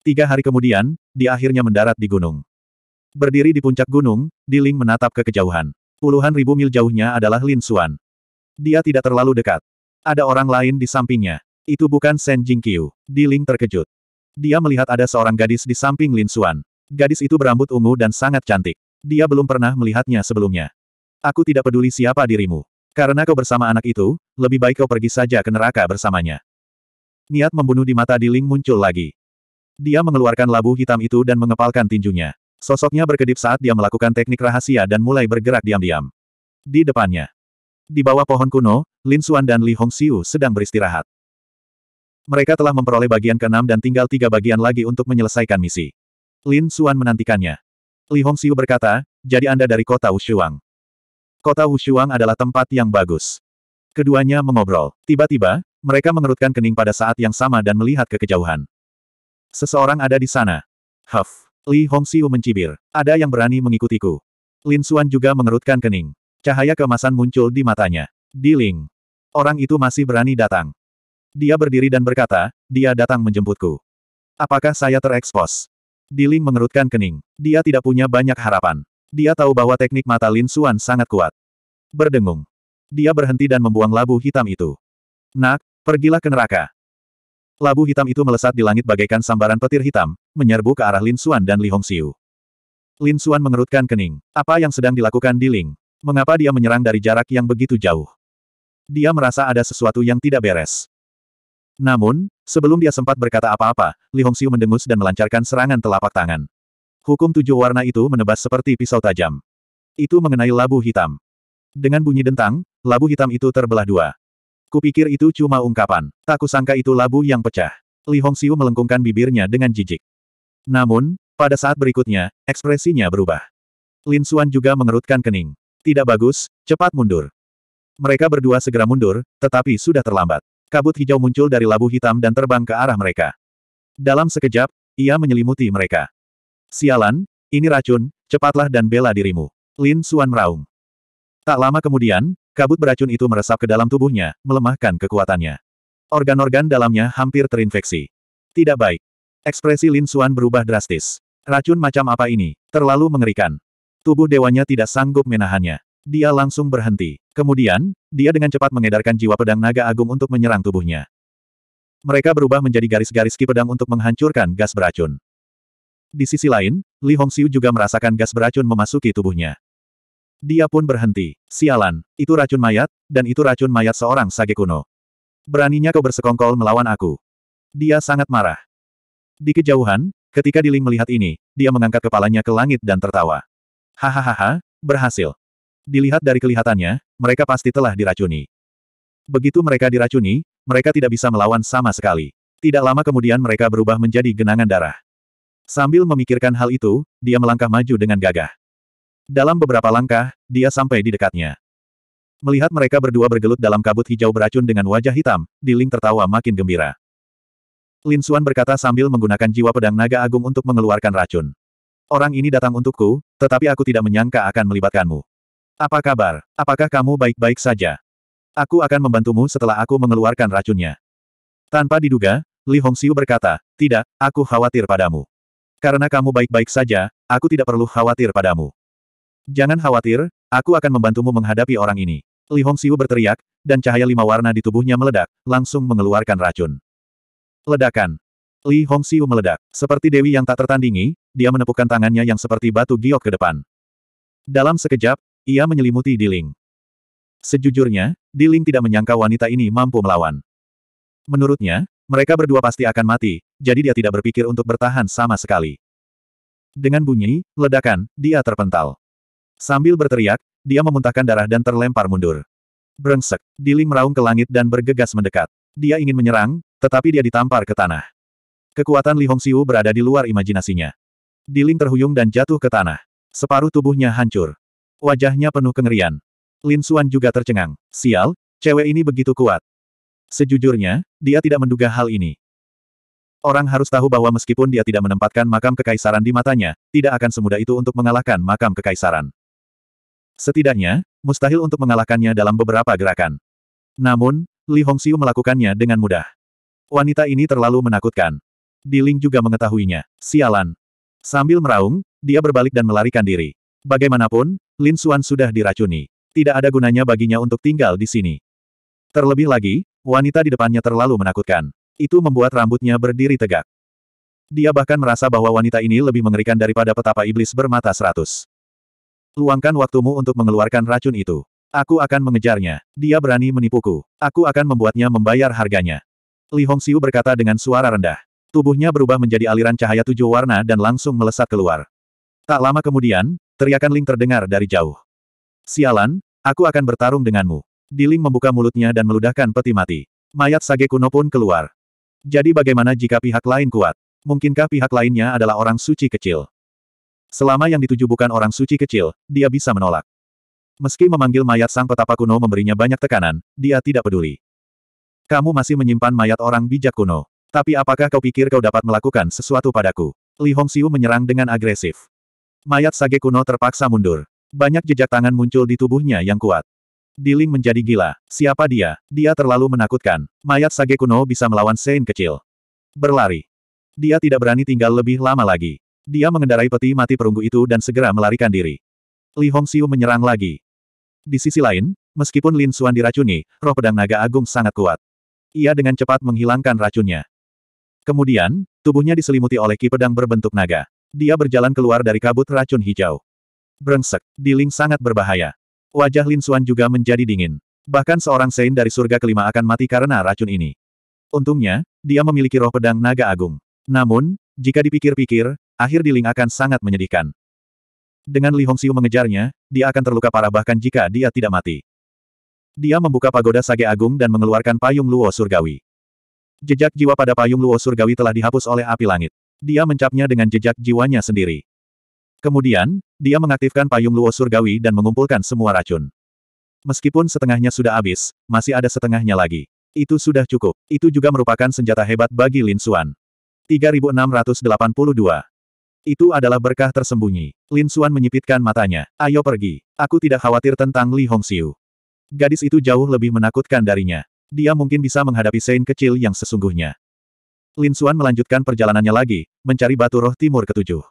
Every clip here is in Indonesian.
Tiga hari kemudian, dia akhirnya mendarat di gunung. Berdiri di puncak gunung, Di Ling menatap ke kejauhan. Puluhan ribu mil jauhnya adalah Lin Xuan. Dia tidak terlalu dekat. Ada orang lain di sampingnya. Itu bukan Shen Jingqiu. Ling terkejut. Dia melihat ada seorang gadis di samping Lin Xuan. Gadis itu berambut ungu dan sangat cantik. Dia belum pernah melihatnya sebelumnya. Aku tidak peduli siapa dirimu. Karena kau bersama anak itu, lebih baik kau pergi saja ke neraka bersamanya. Niat membunuh di mata Di Ling muncul lagi. Dia mengeluarkan labu hitam itu dan mengepalkan tinjunya. Sosoknya berkedip saat dia melakukan teknik rahasia dan mulai bergerak diam-diam. Di depannya. Di bawah pohon kuno, Lin Xuan dan Li Hongxiu sedang beristirahat. Mereka telah memperoleh bagian keenam dan tinggal tiga bagian lagi untuk menyelesaikan misi. Lin Xuan menantikannya. Li Hongxiu berkata, jadi Anda dari kota Wushuang. Kota Wushuang adalah tempat yang bagus. Keduanya mengobrol. Tiba-tiba, mereka mengerutkan kening pada saat yang sama dan melihat ke kejauhan. Seseorang ada di sana. Huff. Li Hongxiu mencibir. Ada yang berani mengikutiku. Lin Xuan juga mengerutkan kening. Cahaya kemasan muncul di matanya. Di Ling. Orang itu masih berani datang. Dia berdiri dan berkata, dia datang menjemputku. Apakah saya terekspos? Di Ling mengerutkan kening. Dia tidak punya banyak harapan. Dia tahu bahwa teknik mata Lin Xuan sangat kuat. Berdengung. Dia berhenti dan membuang labu hitam itu. Nak, pergilah ke neraka. Labu hitam itu melesat di langit bagaikan sambaran petir hitam, menyerbu ke arah Lin Xuan dan Li Hongxiu. Lin Xuan mengerutkan kening. Apa yang sedang dilakukan di Ling? Mengapa dia menyerang dari jarak yang begitu jauh? Dia merasa ada sesuatu yang tidak beres. Namun, sebelum dia sempat berkata apa-apa, Li Hongxiu mendengus dan melancarkan serangan telapak tangan. Hukum tujuh warna itu menebas seperti pisau tajam. Itu mengenai labu hitam. Dengan bunyi dentang, labu hitam itu terbelah dua. Kupikir itu cuma ungkapan. Tak kusangka itu labu yang pecah. Li Hongxiu melengkungkan bibirnya dengan jijik. Namun, pada saat berikutnya, ekspresinya berubah. Lin Xuan juga mengerutkan kening. Tidak bagus, cepat mundur. Mereka berdua segera mundur, tetapi sudah terlambat. Kabut hijau muncul dari labu hitam dan terbang ke arah mereka. Dalam sekejap, ia menyelimuti mereka. Sialan, ini racun, cepatlah dan bela dirimu. Lin Xuan meraung. Tak lama kemudian, Kabut beracun itu meresap ke dalam tubuhnya, melemahkan kekuatannya. Organ-organ dalamnya hampir terinfeksi. Tidak baik. Ekspresi Lin Suan berubah drastis. Racun macam apa ini? Terlalu mengerikan. Tubuh dewanya tidak sanggup menahannya. Dia langsung berhenti. Kemudian, dia dengan cepat mengedarkan jiwa pedang naga agung untuk menyerang tubuhnya. Mereka berubah menjadi garis-garis ki pedang untuk menghancurkan gas beracun. Di sisi lain, Li Hongxiu juga merasakan gas beracun memasuki tubuhnya. Dia pun berhenti. Sialan, itu racun mayat, dan itu racun mayat seorang sage kuno. Beraninya kau bersekongkol melawan aku. Dia sangat marah. Di kejauhan, ketika Diling melihat ini, dia mengangkat kepalanya ke langit dan tertawa. Hahaha, berhasil. Dilihat dari kelihatannya, mereka pasti telah diracuni. Begitu mereka diracuni, mereka tidak bisa melawan sama sekali. Tidak lama kemudian mereka berubah menjadi genangan darah. Sambil memikirkan hal itu, dia melangkah maju dengan gagah. Dalam beberapa langkah, dia sampai di dekatnya. Melihat mereka berdua bergelut dalam kabut hijau beracun dengan wajah hitam, Diling tertawa makin gembira. Lin Xuan berkata sambil menggunakan jiwa pedang naga agung untuk mengeluarkan racun. Orang ini datang untukku, tetapi aku tidak menyangka akan melibatkanmu. Apa kabar? Apakah kamu baik-baik saja? Aku akan membantumu setelah aku mengeluarkan racunnya. Tanpa diduga, Li Hongxiu berkata, tidak, aku khawatir padamu. Karena kamu baik-baik saja, aku tidak perlu khawatir padamu. Jangan khawatir, aku akan membantumu menghadapi orang ini. Li Hongxiu berteriak, dan cahaya lima warna di tubuhnya meledak, langsung mengeluarkan racun. Ledakan. Li Hongxiu meledak. Seperti dewi yang tak tertandingi, dia menepukkan tangannya yang seperti batu giok ke depan. Dalam sekejap, ia menyelimuti Di Ling. Sejujurnya, Di Ling tidak menyangka wanita ini mampu melawan. Menurutnya, mereka berdua pasti akan mati, jadi dia tidak berpikir untuk bertahan sama sekali. Dengan bunyi, ledakan, dia terpental. Sambil berteriak, dia memuntahkan darah dan terlempar mundur. Brengsek, Diling meraung ke langit dan bergegas mendekat. Dia ingin menyerang, tetapi dia ditampar ke tanah. Kekuatan Li Hongxiu berada di luar imajinasinya. Diling terhuyung dan jatuh ke tanah. Separuh tubuhnya hancur. Wajahnya penuh kengerian. Lin Xuan juga tercengang. Sial, cewek ini begitu kuat. Sejujurnya, dia tidak menduga hal ini. Orang harus tahu bahwa meskipun dia tidak menempatkan makam kekaisaran di matanya, tidak akan semudah itu untuk mengalahkan makam kekaisaran. Setidaknya, mustahil untuk mengalahkannya dalam beberapa gerakan. Namun, Li Hongxiu melakukannya dengan mudah. Wanita ini terlalu menakutkan. Diling juga mengetahuinya. Sialan. Sambil meraung, dia berbalik dan melarikan diri. Bagaimanapun, Lin Xuan sudah diracuni. Tidak ada gunanya baginya untuk tinggal di sini. Terlebih lagi, wanita di depannya terlalu menakutkan. Itu membuat rambutnya berdiri tegak. Dia bahkan merasa bahwa wanita ini lebih mengerikan daripada petapa iblis bermata seratus. Luangkan waktumu untuk mengeluarkan racun itu. Aku akan mengejarnya. Dia berani menipuku. Aku akan membuatnya membayar harganya. Li Hongxiu berkata dengan suara rendah. Tubuhnya berubah menjadi aliran cahaya tujuh warna dan langsung melesat keluar. Tak lama kemudian, teriakan Ling terdengar dari jauh. Sialan, aku akan bertarung denganmu. Di Ling membuka mulutnya dan meludahkan peti mati. Mayat sage kuno pun keluar. Jadi bagaimana jika pihak lain kuat? Mungkinkah pihak lainnya adalah orang suci kecil? Selama yang dituju bukan orang suci kecil, dia bisa menolak. Meski memanggil mayat sang petapa kuno memberinya banyak tekanan, dia tidak peduli. Kamu masih menyimpan mayat orang bijak kuno. Tapi apakah kau pikir kau dapat melakukan sesuatu padaku? Li Hongxiu menyerang dengan agresif. Mayat sage kuno terpaksa mundur. Banyak jejak tangan muncul di tubuhnya yang kuat. Diling menjadi gila. Siapa dia? Dia terlalu menakutkan. Mayat sage kuno bisa melawan Sein kecil. Berlari. Dia tidak berani tinggal lebih lama lagi. Dia mengendarai peti mati perunggu itu dan segera melarikan diri. Li Hongxiu menyerang lagi. Di sisi lain, meskipun Lin Xuan diracuni, roh pedang naga agung sangat kuat. Ia dengan cepat menghilangkan racunnya. Kemudian, tubuhnya diselimuti oleh ki pedang berbentuk naga. Dia berjalan keluar dari kabut racun hijau. Brengsek, di Ling sangat berbahaya. Wajah Lin Xuan juga menjadi dingin. Bahkan seorang Sein dari surga kelima akan mati karena racun ini. Untungnya, dia memiliki roh pedang naga agung. Namun, jika dipikir-pikir, akhir di Ling akan sangat menyedihkan. Dengan Li Hongxiu mengejarnya, dia akan terluka parah bahkan jika dia tidak mati. Dia membuka pagoda Sage Agung dan mengeluarkan payung Luo Surgawi. Jejak jiwa pada payung Luo Surgawi telah dihapus oleh api langit. Dia mencapnya dengan jejak jiwanya sendiri. Kemudian, dia mengaktifkan payung Luo Surgawi dan mengumpulkan semua racun. Meskipun setengahnya sudah habis, masih ada setengahnya lagi. Itu sudah cukup. Itu juga merupakan senjata hebat bagi Lin Xuan. 3682 itu adalah berkah tersembunyi. Lin Suan menyipitkan matanya. Ayo pergi. Aku tidak khawatir tentang Li Hongxiu. Gadis itu jauh lebih menakutkan darinya. Dia mungkin bisa menghadapi Sein kecil yang sesungguhnya. Lin Suan melanjutkan perjalanannya lagi, mencari batu roh timur ketujuh.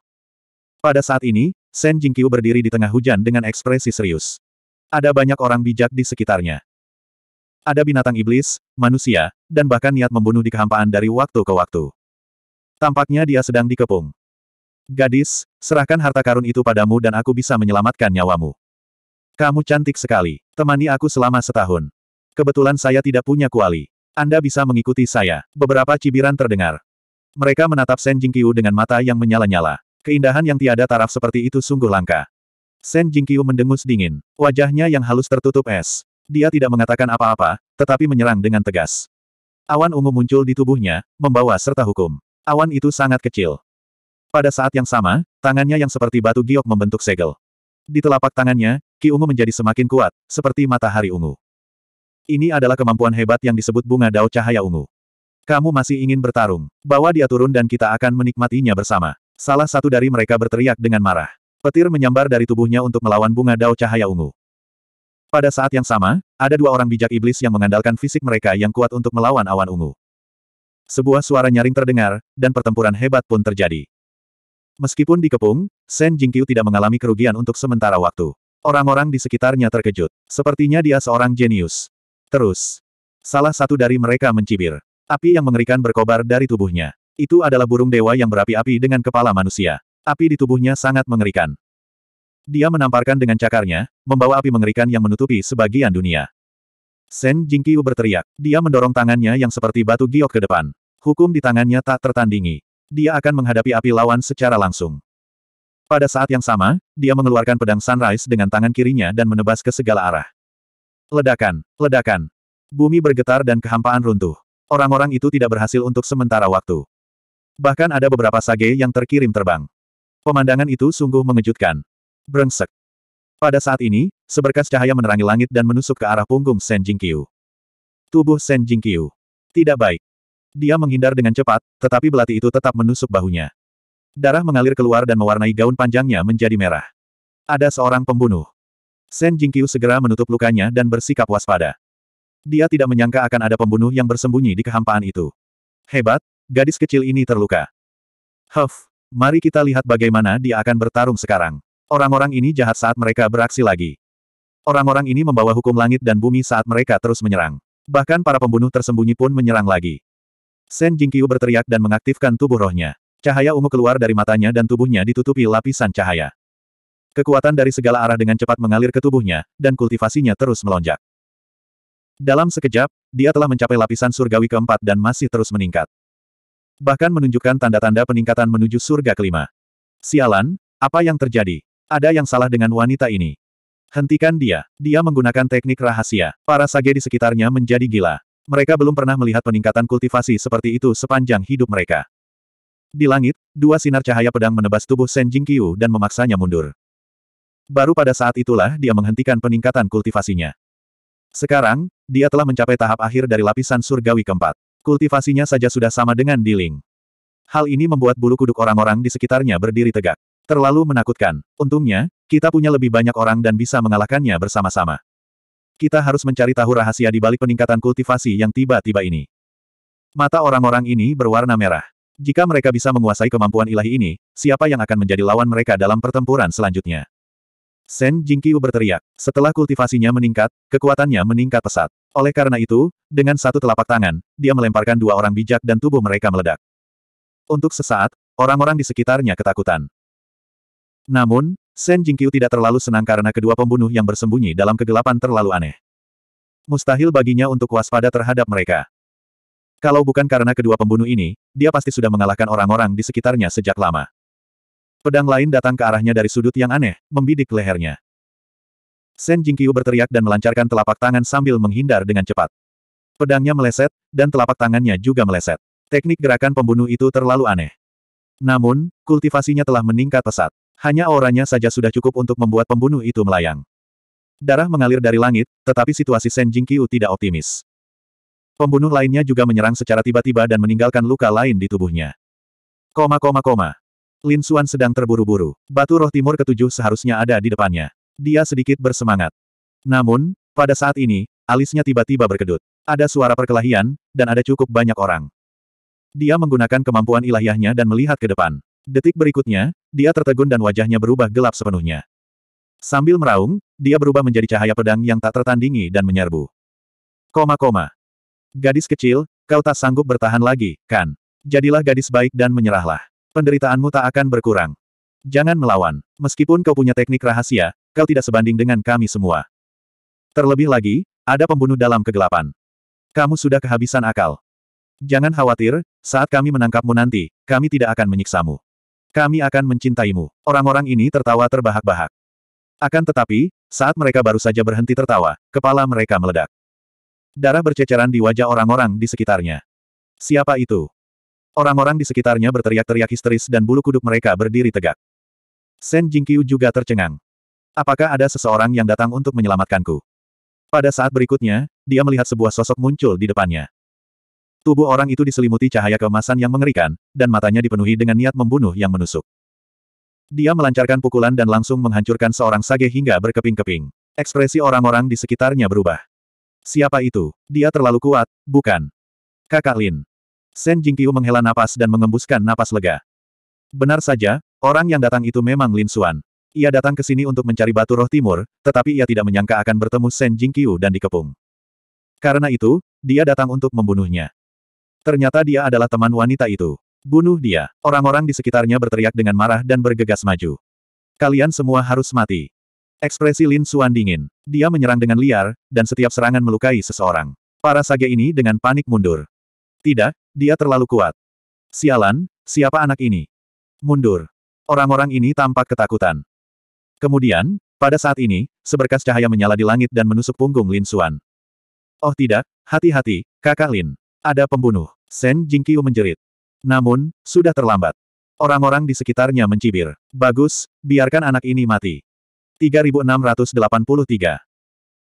Pada saat ini, Sen Jingqiu berdiri di tengah hujan dengan ekspresi serius. Ada banyak orang bijak di sekitarnya. Ada binatang iblis, manusia, dan bahkan niat membunuh di kehampaan dari waktu ke waktu. Tampaknya dia sedang dikepung. Gadis, serahkan harta karun itu padamu dan aku bisa menyelamatkan nyawamu. Kamu cantik sekali. Temani aku selama setahun. Kebetulan saya tidak punya kuali. Anda bisa mengikuti saya. Beberapa cibiran terdengar. Mereka menatap Shen Jingqiu dengan mata yang menyala-nyala. Keindahan yang tiada taraf seperti itu sungguh langka. Shen Jingqiu mendengus dingin. Wajahnya yang halus tertutup es. Dia tidak mengatakan apa-apa, tetapi menyerang dengan tegas. Awan ungu muncul di tubuhnya, membawa serta hukum. Awan itu sangat kecil. Pada saat yang sama, tangannya yang seperti batu giok membentuk segel. Di telapak tangannya, ki ungu menjadi semakin kuat, seperti matahari ungu. Ini adalah kemampuan hebat yang disebut bunga dao cahaya ungu. Kamu masih ingin bertarung. Bawa dia turun dan kita akan menikmatinya bersama. Salah satu dari mereka berteriak dengan marah. Petir menyambar dari tubuhnya untuk melawan bunga dao cahaya ungu. Pada saat yang sama, ada dua orang bijak iblis yang mengandalkan fisik mereka yang kuat untuk melawan awan ungu. Sebuah suara nyaring terdengar, dan pertempuran hebat pun terjadi. Meskipun dikepung, Shen Jingqiu tidak mengalami kerugian untuk sementara waktu. Orang-orang di sekitarnya terkejut. Sepertinya dia seorang jenius. Terus. Salah satu dari mereka mencibir. Api yang mengerikan berkobar dari tubuhnya. Itu adalah burung dewa yang berapi-api dengan kepala manusia. Api di tubuhnya sangat mengerikan. Dia menamparkan dengan cakarnya, membawa api mengerikan yang menutupi sebagian dunia. Shen Jingqiu berteriak. Dia mendorong tangannya yang seperti batu giok ke depan. Hukum di tangannya tak tertandingi dia akan menghadapi api lawan secara langsung. Pada saat yang sama, dia mengeluarkan pedang sunrise dengan tangan kirinya dan menebas ke segala arah. Ledakan, ledakan. Bumi bergetar dan kehampaan runtuh. Orang-orang itu tidak berhasil untuk sementara waktu. Bahkan ada beberapa sage yang terkirim terbang. Pemandangan itu sungguh mengejutkan. Brengsek. Pada saat ini, seberkas cahaya menerangi langit dan menusuk ke arah punggung Shen Jingqiu. Tubuh Shen Jingqiu. Tidak baik. Dia menghindar dengan cepat, tetapi belati itu tetap menusuk bahunya. Darah mengalir keluar dan mewarnai gaun panjangnya menjadi merah. Ada seorang pembunuh. Shen Jingqiu segera menutup lukanya dan bersikap waspada. Dia tidak menyangka akan ada pembunuh yang bersembunyi di kehampaan itu. Hebat, gadis kecil ini terluka. Huff, mari kita lihat bagaimana dia akan bertarung sekarang. Orang-orang ini jahat saat mereka beraksi lagi. Orang-orang ini membawa hukum langit dan bumi saat mereka terus menyerang. Bahkan para pembunuh tersembunyi pun menyerang lagi. Sen Jingqiu berteriak dan mengaktifkan tubuh rohnya. Cahaya ungu keluar dari matanya dan tubuhnya ditutupi lapisan cahaya. Kekuatan dari segala arah dengan cepat mengalir ke tubuhnya, dan kultivasinya terus melonjak. Dalam sekejap, dia telah mencapai lapisan surgawi keempat dan masih terus meningkat. Bahkan menunjukkan tanda-tanda peningkatan menuju surga kelima. Sialan, apa yang terjadi? Ada yang salah dengan wanita ini. Hentikan dia. Dia menggunakan teknik rahasia. Para sage di sekitarnya menjadi gila mereka belum pernah melihat peningkatan kultivasi seperti itu sepanjang hidup mereka. Di langit, dua sinar cahaya pedang menebas tubuh Sen Jingqiu dan memaksanya mundur. Baru pada saat itulah dia menghentikan peningkatan kultivasinya. Sekarang, dia telah mencapai tahap akhir dari lapisan surgawi keempat. Kultivasinya saja sudah sama dengan Di Ling. Hal ini membuat bulu kuduk orang-orang di sekitarnya berdiri tegak. Terlalu menakutkan. Untungnya, kita punya lebih banyak orang dan bisa mengalahkannya bersama-sama. Kita harus mencari tahu rahasia di balik peningkatan kultivasi yang tiba-tiba ini. Mata orang-orang ini berwarna merah. Jika mereka bisa menguasai kemampuan ilahi ini, siapa yang akan menjadi lawan mereka dalam pertempuran selanjutnya? Sen Jingqiu berteriak. Setelah kultivasinya meningkat, kekuatannya meningkat pesat. Oleh karena itu, dengan satu telapak tangan, dia melemparkan dua orang bijak dan tubuh mereka meledak. Untuk sesaat, orang-orang di sekitarnya ketakutan. Namun, Shen Jingqiu tidak terlalu senang karena kedua pembunuh yang bersembunyi dalam kegelapan terlalu aneh. Mustahil baginya untuk waspada terhadap mereka. Kalau bukan karena kedua pembunuh ini, dia pasti sudah mengalahkan orang-orang di sekitarnya sejak lama. Pedang lain datang ke arahnya dari sudut yang aneh, membidik lehernya. Shen Jingqiu berteriak dan melancarkan telapak tangan sambil menghindar dengan cepat. Pedangnya meleset, dan telapak tangannya juga meleset. Teknik gerakan pembunuh itu terlalu aneh. Namun, kultivasinya telah meningkat pesat. Hanya auranya saja sudah cukup untuk membuat pembunuh itu melayang. Darah mengalir dari langit, tetapi situasi Shen Jingqiu tidak optimis. Pembunuh lainnya juga menyerang secara tiba-tiba dan meninggalkan luka lain di tubuhnya. Koma koma koma. Lin Xuan sedang terburu-buru. Batu roh timur ketujuh seharusnya ada di depannya. Dia sedikit bersemangat. Namun, pada saat ini, alisnya tiba-tiba berkedut. Ada suara perkelahian, dan ada cukup banyak orang. Dia menggunakan kemampuan ilahiyahnya dan melihat ke depan. Detik berikutnya, dia tertegun dan wajahnya berubah gelap sepenuhnya. Sambil meraung, dia berubah menjadi cahaya pedang yang tak tertandingi dan menyerbu. Koma koma. Gadis kecil, kau tak sanggup bertahan lagi, kan? Jadilah gadis baik dan menyerahlah. Penderitaanmu tak akan berkurang. Jangan melawan. Meskipun kau punya teknik rahasia, kau tidak sebanding dengan kami semua. Terlebih lagi, ada pembunuh dalam kegelapan. Kamu sudah kehabisan akal. Jangan khawatir, saat kami menangkapmu nanti, kami tidak akan menyiksamu. Kami akan mencintaimu. Orang-orang ini tertawa terbahak-bahak. Akan tetapi, saat mereka baru saja berhenti tertawa, kepala mereka meledak. Darah berceceran di wajah orang-orang di sekitarnya. Siapa itu? Orang-orang di sekitarnya berteriak-teriak histeris dan bulu kuduk mereka berdiri tegak. Shen Jingqiu juga tercengang. Apakah ada seseorang yang datang untuk menyelamatkanku? Pada saat berikutnya, dia melihat sebuah sosok muncul di depannya. Tubuh orang itu diselimuti cahaya kemasan yang mengerikan, dan matanya dipenuhi dengan niat membunuh yang menusuk. Dia melancarkan pukulan dan langsung menghancurkan seorang sage hingga berkeping-keping. Ekspresi orang-orang di sekitarnya berubah. Siapa itu? Dia terlalu kuat, bukan? Kakak Lin. Shen Jingqiu menghela napas dan mengembuskan napas lega. Benar saja, orang yang datang itu memang Lin Xuan. Ia datang ke sini untuk mencari batu roh timur, tetapi ia tidak menyangka akan bertemu Shen Jingqiu dan dikepung. Karena itu, dia datang untuk membunuhnya. Ternyata dia adalah teman wanita itu. Bunuh dia. Orang-orang di sekitarnya berteriak dengan marah dan bergegas maju. Kalian semua harus mati. Ekspresi Lin Xuan dingin. Dia menyerang dengan liar, dan setiap serangan melukai seseorang. Para sage ini dengan panik mundur. Tidak, dia terlalu kuat. Sialan, siapa anak ini? Mundur. Orang-orang ini tampak ketakutan. Kemudian, pada saat ini, seberkas cahaya menyala di langit dan menusuk punggung Lin Xuan. Oh tidak, hati-hati, kakak Lin. Ada pembunuh. Sen Jingqiu menjerit. Namun, sudah terlambat. Orang-orang di sekitarnya mencibir. Bagus, biarkan anak ini mati. 3683.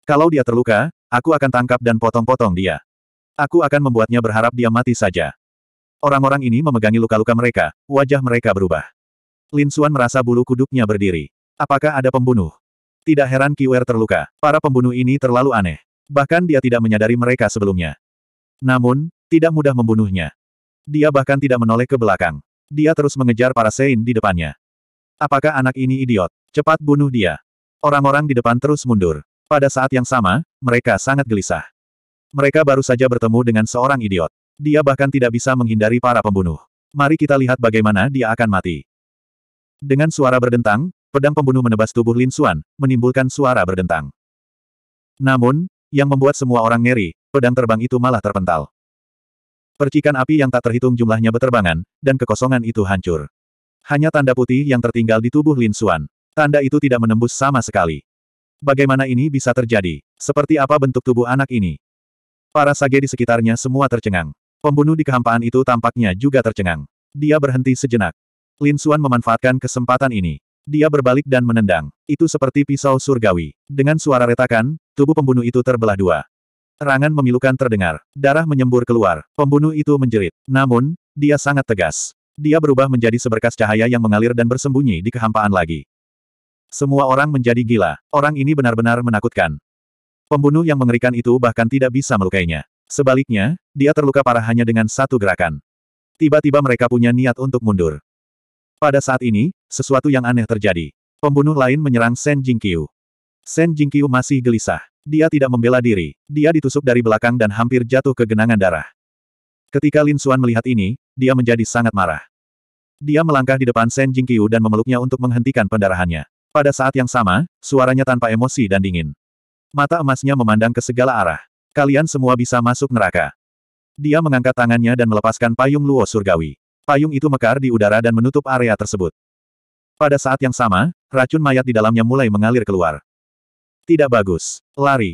Kalau dia terluka, aku akan tangkap dan potong-potong dia. Aku akan membuatnya berharap dia mati saja. Orang-orang ini memegangi luka-luka mereka, wajah mereka berubah. Lin Xuan merasa bulu kuduknya berdiri. Apakah ada pembunuh? Tidak heran Kiwer terluka, para pembunuh ini terlalu aneh. Bahkan dia tidak menyadari mereka sebelumnya. Namun, tidak mudah membunuhnya. Dia bahkan tidak menoleh ke belakang. Dia terus mengejar para Sein di depannya. Apakah anak ini idiot? Cepat bunuh dia. Orang-orang di depan terus mundur. Pada saat yang sama, mereka sangat gelisah. Mereka baru saja bertemu dengan seorang idiot. Dia bahkan tidak bisa menghindari para pembunuh. Mari kita lihat bagaimana dia akan mati. Dengan suara berdentang, pedang pembunuh menebas tubuh Lin Xuan, menimbulkan suara berdentang. Namun, yang membuat semua orang ngeri, pedang terbang itu malah terpental. Percikan api yang tak terhitung jumlahnya beterbangan, dan kekosongan itu hancur. Hanya tanda putih yang tertinggal di tubuh Lin Xuan. Tanda itu tidak menembus sama sekali. Bagaimana ini bisa terjadi? Seperti apa bentuk tubuh anak ini? Para sage di sekitarnya semua tercengang. Pembunuh di kehampaan itu tampaknya juga tercengang. Dia berhenti sejenak. Lin Xuan memanfaatkan kesempatan ini. Dia berbalik dan menendang. Itu seperti pisau surgawi. Dengan suara retakan, tubuh pembunuh itu terbelah dua. Serangan memilukan terdengar. Darah menyembur keluar. Pembunuh itu menjerit. Namun, dia sangat tegas. Dia berubah menjadi seberkas cahaya yang mengalir dan bersembunyi di kehampaan lagi. Semua orang menjadi gila. Orang ini benar-benar menakutkan. Pembunuh yang mengerikan itu bahkan tidak bisa melukainya. Sebaliknya, dia terluka parah hanya dengan satu gerakan. Tiba-tiba mereka punya niat untuk mundur. Pada saat ini, sesuatu yang aneh terjadi. Pembunuh lain menyerang Shen Jingqiu. Shen Jingqiu masih gelisah. Dia tidak membela diri, dia ditusuk dari belakang dan hampir jatuh ke genangan darah. Ketika Lin Xuan melihat ini, dia menjadi sangat marah. Dia melangkah di depan Shen Jingqiu dan memeluknya untuk menghentikan pendarahannya. Pada saat yang sama, suaranya tanpa emosi dan dingin. Mata emasnya memandang ke segala arah. Kalian semua bisa masuk neraka. Dia mengangkat tangannya dan melepaskan payung Luo Surgawi. Payung itu mekar di udara dan menutup area tersebut. Pada saat yang sama, racun mayat di dalamnya mulai mengalir keluar. Tidak bagus. Lari.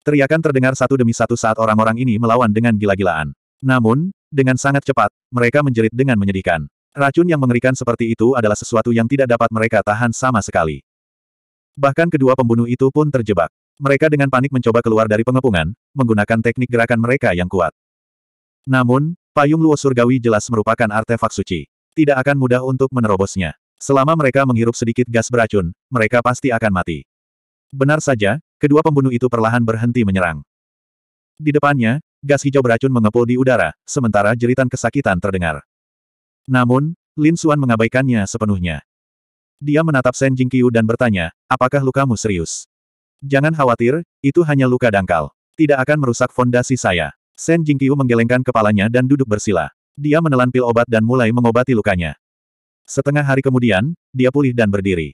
Teriakan terdengar satu demi satu saat orang-orang ini melawan dengan gila-gilaan. Namun, dengan sangat cepat, mereka menjerit dengan menyedihkan. Racun yang mengerikan seperti itu adalah sesuatu yang tidak dapat mereka tahan sama sekali. Bahkan kedua pembunuh itu pun terjebak. Mereka dengan panik mencoba keluar dari pengepungan, menggunakan teknik gerakan mereka yang kuat. Namun, payung luo surgawi jelas merupakan artefak suci. Tidak akan mudah untuk menerobosnya. Selama mereka menghirup sedikit gas beracun, mereka pasti akan mati. Benar saja, kedua pembunuh itu perlahan berhenti menyerang. Di depannya, gas hijau beracun mengepul di udara, sementara jeritan kesakitan terdengar. Namun, Lin Xuan mengabaikannya sepenuhnya. Dia menatap Shen Jingqiu dan bertanya, apakah lukamu serius? Jangan khawatir, itu hanya luka dangkal. Tidak akan merusak fondasi saya. Shen Jingqiu menggelengkan kepalanya dan duduk bersila. Dia menelan pil obat dan mulai mengobati lukanya. Setengah hari kemudian, dia pulih dan berdiri.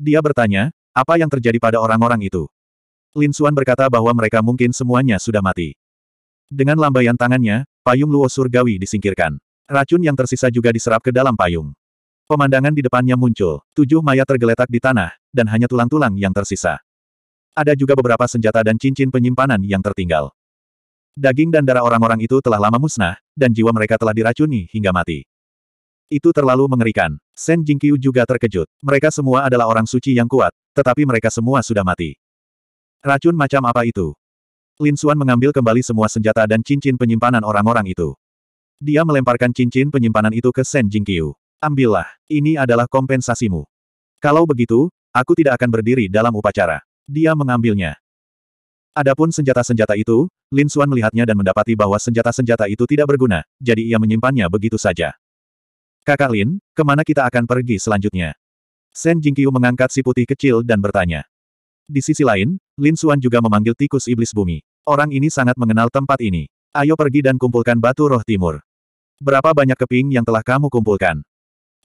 Dia bertanya, apa yang terjadi pada orang-orang itu? Lin Xuan berkata bahwa mereka mungkin semuanya sudah mati. Dengan lambaian tangannya, payung Luo Surgawi disingkirkan. Racun yang tersisa juga diserap ke dalam payung. Pemandangan di depannya muncul, tujuh mayat tergeletak di tanah, dan hanya tulang-tulang yang tersisa. Ada juga beberapa senjata dan cincin penyimpanan yang tertinggal. Daging dan darah orang-orang itu telah lama musnah, dan jiwa mereka telah diracuni hingga mati. Itu terlalu mengerikan. Shen Jingqiu juga terkejut. Mereka semua adalah orang suci yang kuat, tetapi mereka semua sudah mati. Racun macam apa itu? Lin Xuan mengambil kembali semua senjata dan cincin penyimpanan orang-orang itu. Dia melemparkan cincin penyimpanan itu ke Shen Jingqiu. Ambillah, ini adalah kompensasimu. Kalau begitu, aku tidak akan berdiri dalam upacara. Dia mengambilnya. Adapun senjata-senjata itu, Lin Xuan melihatnya dan mendapati bahwa senjata-senjata itu tidak berguna, jadi ia menyimpannya begitu saja. Kakak Lin, kemana kita akan pergi selanjutnya? Sen Jingqiu mengangkat si putih kecil dan bertanya. Di sisi lain, Lin Xuan juga memanggil tikus iblis bumi. Orang ini sangat mengenal tempat ini. Ayo pergi dan kumpulkan batu roh timur. Berapa banyak keping yang telah kamu kumpulkan?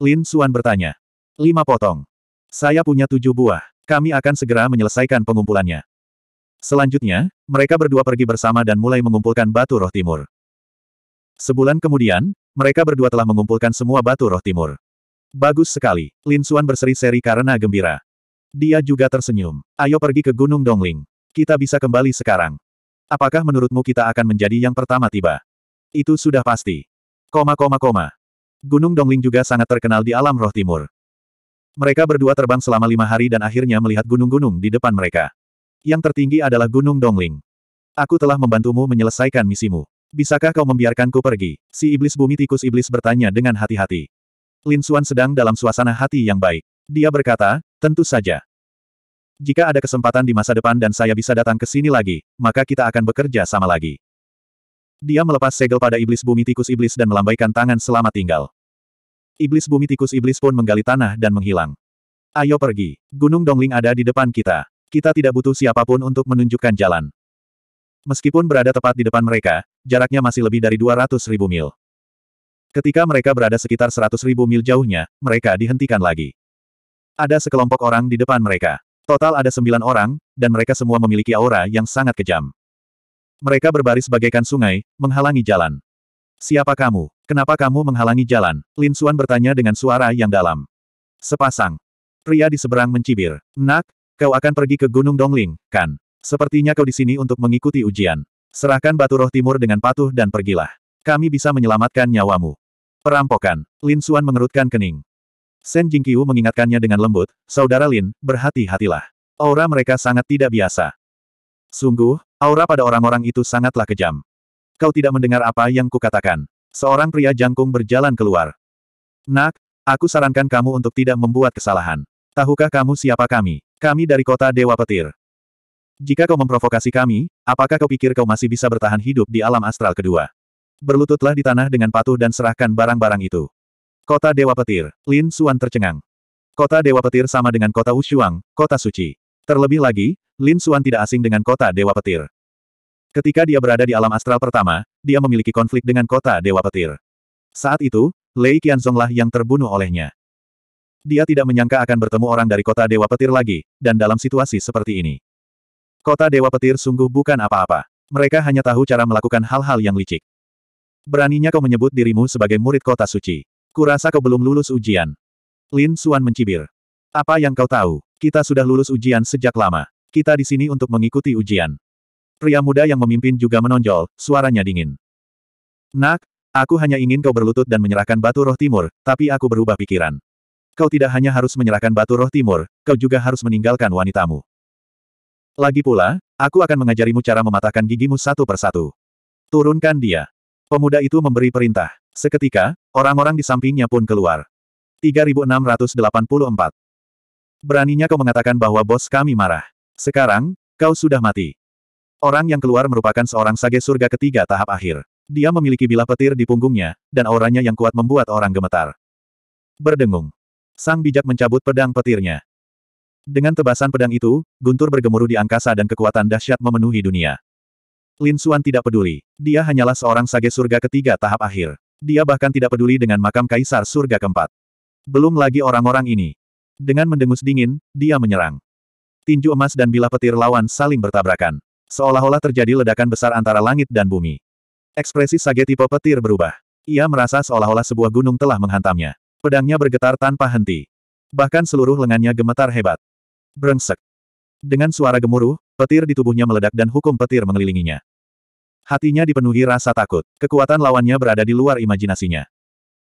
Lin Xuan bertanya. Lima potong. Saya punya tujuh buah. Kami akan segera menyelesaikan pengumpulannya. Selanjutnya, mereka berdua pergi bersama dan mulai mengumpulkan batu roh timur. Sebulan kemudian, mereka berdua telah mengumpulkan semua batu roh timur. Bagus sekali, Lin Xuan berseri-seri karena gembira. Dia juga tersenyum. Ayo pergi ke Gunung Dongling. Kita bisa kembali sekarang. Apakah menurutmu kita akan menjadi yang pertama tiba? Itu sudah pasti. Koma koma koma. Gunung Dongling juga sangat terkenal di alam roh timur. Mereka berdua terbang selama lima hari dan akhirnya melihat gunung-gunung di depan mereka. Yang tertinggi adalah Gunung Dongling. Aku telah membantumu menyelesaikan misimu. Bisakah kau membiarkanku pergi? Si iblis bumi tikus iblis bertanya dengan hati-hati. Lin Xuan sedang dalam suasana hati yang baik. Dia berkata, tentu saja. Jika ada kesempatan di masa depan dan saya bisa datang ke sini lagi, maka kita akan bekerja sama lagi. Dia melepas segel pada iblis bumi tikus iblis dan melambaikan tangan selamat tinggal. Iblis bumi tikus iblis pun menggali tanah dan menghilang. Ayo pergi. Gunung Dongling ada di depan kita. Kita tidak butuh siapapun untuk menunjukkan jalan. Meskipun berada tepat di depan mereka, jaraknya masih lebih dari 200 ribu mil. Ketika mereka berada sekitar 100 ribu mil jauhnya, mereka dihentikan lagi. Ada sekelompok orang di depan mereka. Total ada sembilan orang, dan mereka semua memiliki aura yang sangat kejam. Mereka berbaris bagaikan sungai, menghalangi jalan. Siapa kamu? Kenapa kamu menghalangi jalan? Lin Xuan bertanya dengan suara yang dalam. Sepasang. Pria di seberang mencibir. Nak, kau akan pergi ke Gunung Dongling, kan? Sepertinya kau di sini untuk mengikuti ujian. Serahkan batu roh timur dengan patuh dan pergilah. Kami bisa menyelamatkan nyawamu. Perampokan. Lin Suan mengerutkan kening. Shen Jingqiu mengingatkannya dengan lembut, Saudara Lin, berhati-hatilah. Aura mereka sangat tidak biasa. Sungguh, aura pada orang-orang itu sangatlah kejam. Kau tidak mendengar apa yang kukatakan. Seorang pria jangkung berjalan keluar. Nak, aku sarankan kamu untuk tidak membuat kesalahan. Tahukah kamu siapa kami? Kami dari kota Dewa Petir. Jika kau memprovokasi kami, apakah kau pikir kau masih bisa bertahan hidup di alam astral kedua? Berlututlah di tanah dengan patuh dan serahkan barang-barang itu. Kota Dewa Petir, Lin Xuan tercengang. Kota Dewa Petir sama dengan kota Wushuang, kota suci. Terlebih lagi, Lin Xuan tidak asing dengan kota Dewa Petir. Ketika dia berada di alam astral pertama, dia memiliki konflik dengan kota Dewa Petir. Saat itu, Lei Qianzonglah yang terbunuh olehnya. Dia tidak menyangka akan bertemu orang dari kota Dewa Petir lagi, dan dalam situasi seperti ini. Kota Dewa Petir sungguh bukan apa-apa. Mereka hanya tahu cara melakukan hal-hal yang licik. Beraninya kau menyebut dirimu sebagai murid kota suci. Kurasa kau belum lulus ujian. Lin Suan mencibir. Apa yang kau tahu? Kita sudah lulus ujian sejak lama. Kita di sini untuk mengikuti ujian. Pria muda yang memimpin juga menonjol, suaranya dingin. Nak, aku hanya ingin kau berlutut dan menyerahkan batu roh timur, tapi aku berubah pikiran. Kau tidak hanya harus menyerahkan batu roh timur, kau juga harus meninggalkan wanitamu. Lagi pula, aku akan mengajarimu cara mematahkan gigimu satu persatu. Turunkan dia. Pemuda itu memberi perintah. Seketika, orang-orang di sampingnya pun keluar. 3684. Beraninya kau mengatakan bahwa bos kami marah. Sekarang, kau sudah mati. Orang yang keluar merupakan seorang sage surga ketiga tahap akhir. Dia memiliki bilah petir di punggungnya, dan auranya yang kuat membuat orang gemetar. Berdengung. Sang bijak mencabut pedang petirnya. Dengan tebasan pedang itu, guntur bergemuruh di angkasa dan kekuatan dahsyat memenuhi dunia. Lin Xuan tidak peduli. Dia hanyalah seorang sage surga ketiga tahap akhir. Dia bahkan tidak peduli dengan makam kaisar surga keempat. Belum lagi orang-orang ini. Dengan mendengus dingin, dia menyerang. Tinju emas dan bilah petir lawan saling bertabrakan. Seolah-olah terjadi ledakan besar antara langit dan bumi. Ekspresi sage tipe petir berubah. Ia merasa seolah-olah sebuah gunung telah menghantamnya. Pedangnya bergetar tanpa henti. Bahkan seluruh lengannya gemetar hebat. Brengsek. Dengan suara gemuruh, petir di tubuhnya meledak dan hukum petir mengelilinginya. Hatinya dipenuhi rasa takut. Kekuatan lawannya berada di luar imajinasinya.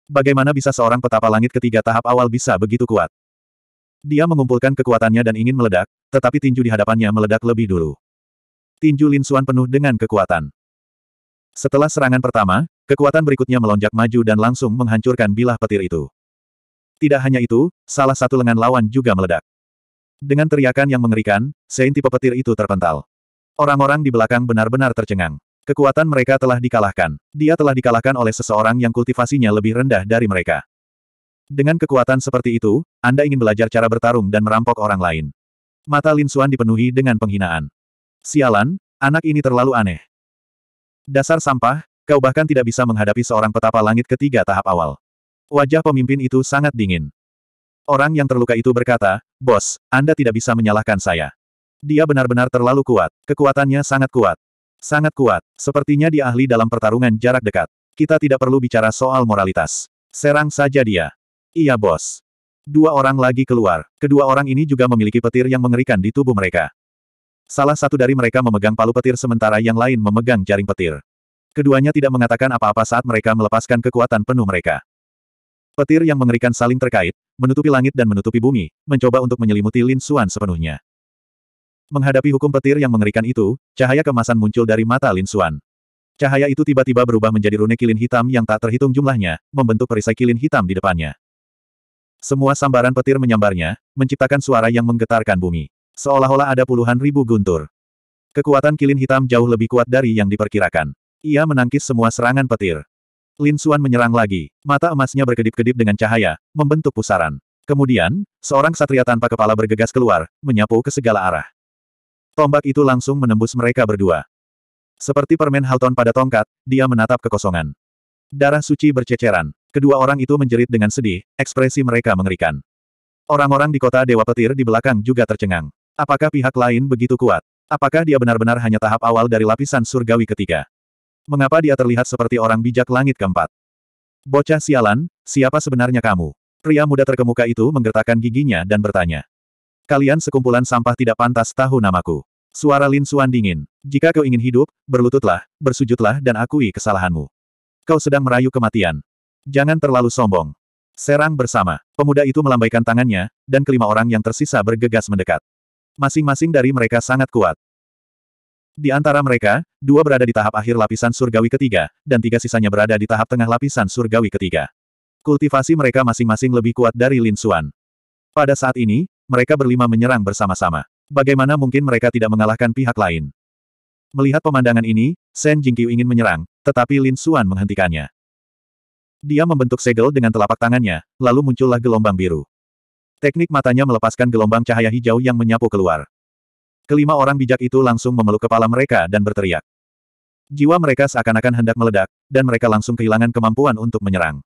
Bagaimana bisa seorang petapa langit ketiga tahap awal bisa begitu kuat? Dia mengumpulkan kekuatannya dan ingin meledak, tetapi tinju di hadapannya meledak lebih dulu. Tinju Lin Suan penuh dengan kekuatan. Setelah serangan pertama, kekuatan berikutnya melonjak maju dan langsung menghancurkan bilah petir itu. Tidak hanya itu, salah satu lengan lawan juga meledak. Dengan teriakan yang mengerikan, senti tipe petir itu terpental. Orang-orang di belakang benar-benar tercengang. Kekuatan mereka telah dikalahkan. Dia telah dikalahkan oleh seseorang yang kultivasinya lebih rendah dari mereka. Dengan kekuatan seperti itu, Anda ingin belajar cara bertarung dan merampok orang lain. Mata Lin Xuan dipenuhi dengan penghinaan. Sialan, anak ini terlalu aneh. Dasar sampah, kau bahkan tidak bisa menghadapi seorang petapa langit ketiga tahap awal. Wajah pemimpin itu sangat dingin. Orang yang terluka itu berkata, Bos, Anda tidak bisa menyalahkan saya. Dia benar-benar terlalu kuat. Kekuatannya sangat kuat. Sangat kuat. Sepertinya dia ahli dalam pertarungan jarak dekat. Kita tidak perlu bicara soal moralitas. Serang saja dia. Iya bos. Dua orang lagi keluar. Kedua orang ini juga memiliki petir yang mengerikan di tubuh mereka. Salah satu dari mereka memegang palu petir sementara yang lain memegang jaring petir. Keduanya tidak mengatakan apa-apa saat mereka melepaskan kekuatan penuh mereka. Petir yang mengerikan saling terkait, menutupi langit dan menutupi bumi, mencoba untuk menyelimuti Lin Xuan sepenuhnya. Menghadapi hukum petir yang mengerikan itu, cahaya kemasan muncul dari mata Lin Xuan. Cahaya itu tiba-tiba berubah menjadi rune kilin hitam yang tak terhitung jumlahnya, membentuk perisai kilin hitam di depannya. Semua sambaran petir menyambarnya, menciptakan suara yang menggetarkan bumi. Seolah-olah ada puluhan ribu guntur. Kekuatan kilin hitam jauh lebih kuat dari yang diperkirakan. Ia menangkis semua serangan petir. Lin Xuan menyerang lagi, mata emasnya berkedip-kedip dengan cahaya, membentuk pusaran. Kemudian, seorang satria tanpa kepala bergegas keluar, menyapu ke segala arah. Tombak itu langsung menembus mereka berdua. Seperti permen Halton pada tongkat, dia menatap kekosongan. Darah suci berceceran. Kedua orang itu menjerit dengan sedih, ekspresi mereka mengerikan. Orang-orang di kota Dewa Petir di belakang juga tercengang. Apakah pihak lain begitu kuat? Apakah dia benar-benar hanya tahap awal dari lapisan surgawi ketiga? Mengapa dia terlihat seperti orang bijak langit keempat? Bocah sialan, siapa sebenarnya kamu? Pria muda terkemuka itu menggertakkan giginya dan bertanya. Kalian sekumpulan sampah tidak pantas tahu namaku. Suara Lin Suan dingin. Jika kau ingin hidup, berlututlah, bersujudlah dan akui kesalahanmu. Kau sedang merayu kematian. Jangan terlalu sombong. Serang bersama. Pemuda itu melambaikan tangannya, dan kelima orang yang tersisa bergegas mendekat. Masing-masing dari mereka sangat kuat. Di antara mereka, dua berada di tahap akhir lapisan surgawi ketiga, dan tiga sisanya berada di tahap tengah lapisan surgawi ketiga. Kultivasi mereka masing-masing lebih kuat dari Lin Xuan. Pada saat ini, mereka berlima menyerang bersama-sama. Bagaimana mungkin mereka tidak mengalahkan pihak lain? Melihat pemandangan ini, Shen Jingqiu ingin menyerang, tetapi Lin Xuan menghentikannya. Dia membentuk segel dengan telapak tangannya, lalu muncullah gelombang biru. Teknik matanya melepaskan gelombang cahaya hijau yang menyapu keluar. Kelima orang bijak itu langsung memeluk kepala mereka dan berteriak. Jiwa mereka seakan-akan hendak meledak, dan mereka langsung kehilangan kemampuan untuk menyerang.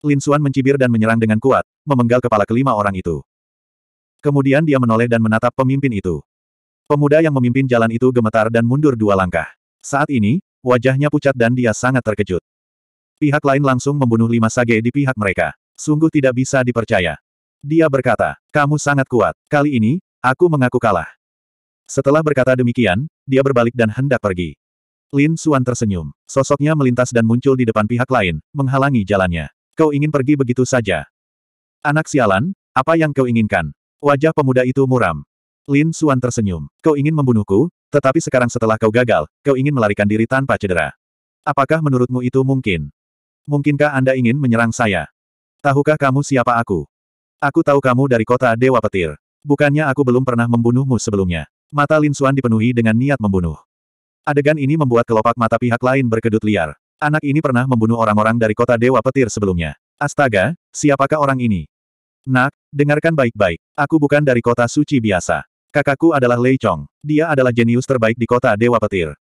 Lin Xuan mencibir dan menyerang dengan kuat, memenggal kepala kelima orang itu. Kemudian dia menoleh dan menatap pemimpin itu. Pemuda yang memimpin jalan itu gemetar dan mundur dua langkah. Saat ini, wajahnya pucat dan dia sangat terkejut. Pihak lain langsung membunuh lima sage di pihak mereka. Sungguh tidak bisa dipercaya. Dia berkata, kamu sangat kuat. Kali ini, aku mengaku kalah. Setelah berkata demikian, dia berbalik dan hendak pergi. Lin Suan tersenyum. Sosoknya melintas dan muncul di depan pihak lain, menghalangi jalannya. Kau ingin pergi begitu saja. Anak sialan, apa yang kau inginkan? Wajah pemuda itu muram. Lin Suan tersenyum. Kau ingin membunuhku, tetapi sekarang setelah kau gagal, kau ingin melarikan diri tanpa cedera. Apakah menurutmu itu mungkin? Mungkinkah Anda ingin menyerang saya? Tahukah kamu siapa aku? Aku tahu kamu dari kota Dewa Petir. Bukannya aku belum pernah membunuhmu sebelumnya. Mata Lin Suan dipenuhi dengan niat membunuh. Adegan ini membuat kelopak mata pihak lain berkedut liar. Anak ini pernah membunuh orang-orang dari kota Dewa Petir sebelumnya. Astaga, siapakah orang ini? Nak, dengarkan baik-baik. Aku bukan dari kota suci biasa. Kakakku adalah Lei Chong. Dia adalah jenius terbaik di kota Dewa Petir.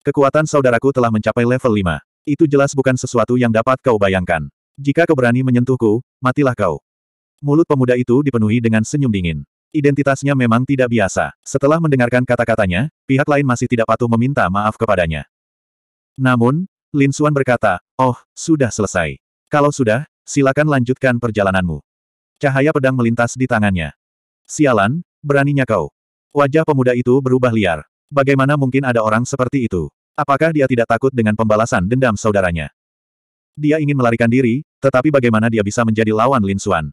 Kekuatan saudaraku telah mencapai level 5. Itu jelas bukan sesuatu yang dapat kau bayangkan. Jika kau berani menyentuhku, matilah kau. Mulut pemuda itu dipenuhi dengan senyum dingin. Identitasnya memang tidak biasa. Setelah mendengarkan kata-katanya, pihak lain masih tidak patuh meminta maaf kepadanya. Namun, Lin Xuan berkata, Oh, sudah selesai. Kalau sudah, silakan lanjutkan perjalananmu. Cahaya pedang melintas di tangannya. Sialan, beraninya kau. Wajah pemuda itu berubah liar. Bagaimana mungkin ada orang seperti itu? Apakah dia tidak takut dengan pembalasan dendam saudaranya? Dia ingin melarikan diri, tetapi bagaimana dia bisa menjadi lawan Lin Xuan?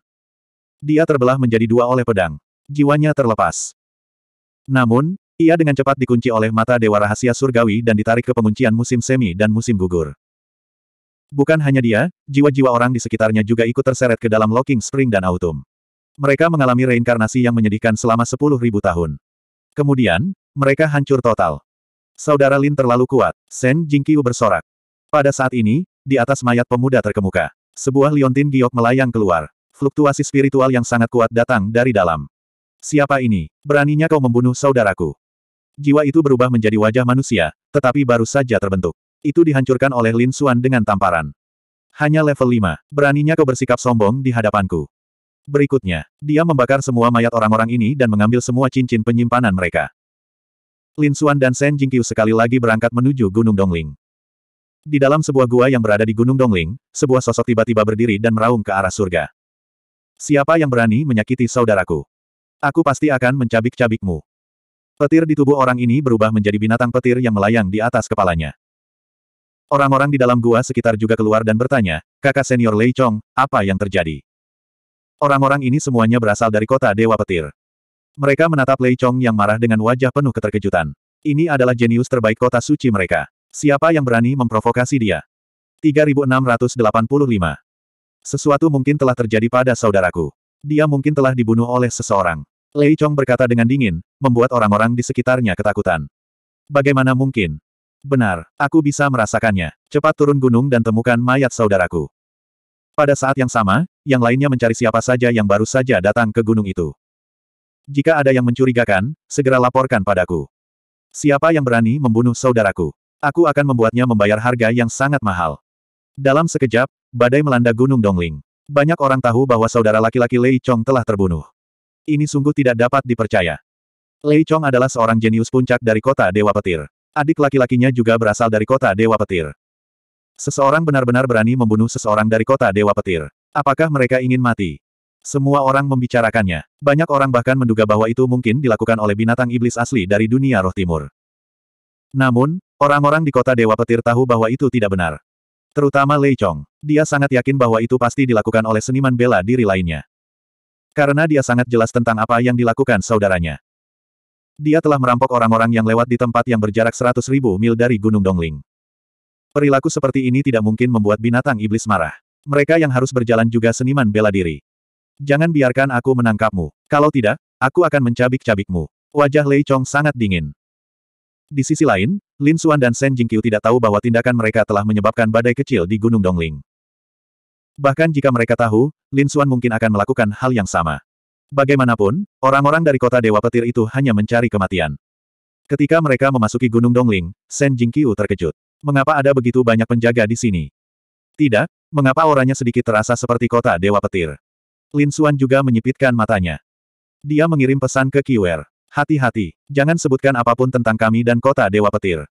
Dia terbelah menjadi dua oleh pedang jiwanya terlepas. Namun, ia dengan cepat dikunci oleh mata Dewa Rahasia Surgawi dan ditarik ke penguncian musim semi dan musim gugur. Bukan hanya dia, jiwa-jiwa orang di sekitarnya juga ikut terseret ke dalam Locking Spring dan Autumn. Mereka mengalami reinkarnasi yang menyedihkan selama 10.000 tahun. Kemudian, mereka hancur total. Saudara Lin terlalu kuat, Sen Jingqiu bersorak. Pada saat ini, di atas mayat pemuda terkemuka, sebuah liontin giok melayang keluar. Fluktuasi spiritual yang sangat kuat datang dari dalam. Siapa ini? Beraninya kau membunuh saudaraku. Jiwa itu berubah menjadi wajah manusia, tetapi baru saja terbentuk. Itu dihancurkan oleh Lin Xuan dengan tamparan. Hanya level 5. Beraninya kau bersikap sombong di hadapanku. Berikutnya, dia membakar semua mayat orang-orang ini dan mengambil semua cincin penyimpanan mereka. Lin Xuan dan Shen Jingqiu sekali lagi berangkat menuju Gunung Dongling. Di dalam sebuah gua yang berada di Gunung Dongling, sebuah sosok tiba-tiba berdiri dan meraung ke arah surga. Siapa yang berani menyakiti saudaraku? Aku pasti akan mencabik-cabikmu. Petir di tubuh orang ini berubah menjadi binatang petir yang melayang di atas kepalanya. Orang-orang di dalam gua sekitar juga keluar dan bertanya, kakak senior Lei Chong, apa yang terjadi? Orang-orang ini semuanya berasal dari kota Dewa Petir. Mereka menatap Lei Chong yang marah dengan wajah penuh keterkejutan. Ini adalah jenius terbaik kota suci mereka. Siapa yang berani memprovokasi dia? 3685. Sesuatu mungkin telah terjadi pada saudaraku. Dia mungkin telah dibunuh oleh seseorang. Lei Chong berkata dengan dingin, membuat orang-orang di sekitarnya ketakutan. Bagaimana mungkin? Benar, aku bisa merasakannya. Cepat turun gunung dan temukan mayat saudaraku. Pada saat yang sama, yang lainnya mencari siapa saja yang baru saja datang ke gunung itu. Jika ada yang mencurigakan, segera laporkan padaku. Siapa yang berani membunuh saudaraku? Aku akan membuatnya membayar harga yang sangat mahal. Dalam sekejap, badai melanda Gunung Dongling. Banyak orang tahu bahwa saudara laki-laki Lei Chong telah terbunuh. Ini sungguh tidak dapat dipercaya. Lei Chong adalah seorang jenius puncak dari kota Dewa Petir. Adik laki-lakinya juga berasal dari kota Dewa Petir. Seseorang benar-benar berani membunuh seseorang dari kota Dewa Petir. Apakah mereka ingin mati? Semua orang membicarakannya. Banyak orang bahkan menduga bahwa itu mungkin dilakukan oleh binatang iblis asli dari dunia roh timur. Namun, orang-orang di kota Dewa Petir tahu bahwa itu tidak benar. Terutama Lei Chong. Dia sangat yakin bahwa itu pasti dilakukan oleh seniman bela diri lainnya. Karena dia sangat jelas tentang apa yang dilakukan saudaranya. Dia telah merampok orang-orang yang lewat di tempat yang berjarak seratus ribu mil dari Gunung Dongling. Perilaku seperti ini tidak mungkin membuat binatang iblis marah. Mereka yang harus berjalan juga seniman bela diri. Jangan biarkan aku menangkapmu. Kalau tidak, aku akan mencabik-cabikmu. Wajah Lei Chong sangat dingin. Di sisi lain, Lin Xuan dan Shen Jingqiu tidak tahu bahwa tindakan mereka telah menyebabkan badai kecil di Gunung Dongling. Bahkan jika mereka tahu, Lin Xuan mungkin akan melakukan hal yang sama. Bagaimanapun, orang-orang dari kota Dewa Petir itu hanya mencari kematian. Ketika mereka memasuki Gunung Dongling, Shen Jingqiu terkejut. Mengapa ada begitu banyak penjaga di sini? Tidak, mengapa orangnya sedikit terasa seperti kota Dewa Petir? Lin Xuan juga menyipitkan matanya. Dia mengirim pesan ke Kiwer. Hati-hati, jangan sebutkan apapun tentang kami dan kota Dewa Petir.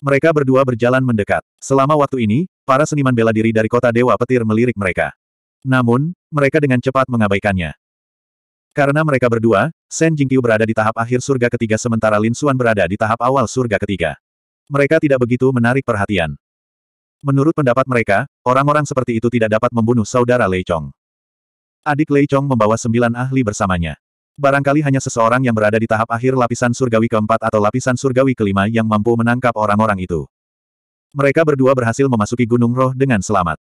Mereka berdua berjalan mendekat. Selama waktu ini, para seniman bela diri dari kota Dewa Petir melirik mereka. Namun, mereka dengan cepat mengabaikannya. Karena mereka berdua, Shen Jingqiu berada di tahap akhir surga ketiga sementara Lin Xuan berada di tahap awal surga ketiga. Mereka tidak begitu menarik perhatian. Menurut pendapat mereka, orang-orang seperti itu tidak dapat membunuh saudara Lei Chong. Adik Lei Chong membawa sembilan ahli bersamanya. Barangkali hanya seseorang yang berada di tahap akhir lapisan surgawi keempat atau lapisan surgawi kelima yang mampu menangkap orang-orang itu. Mereka berdua berhasil memasuki gunung roh dengan selamat.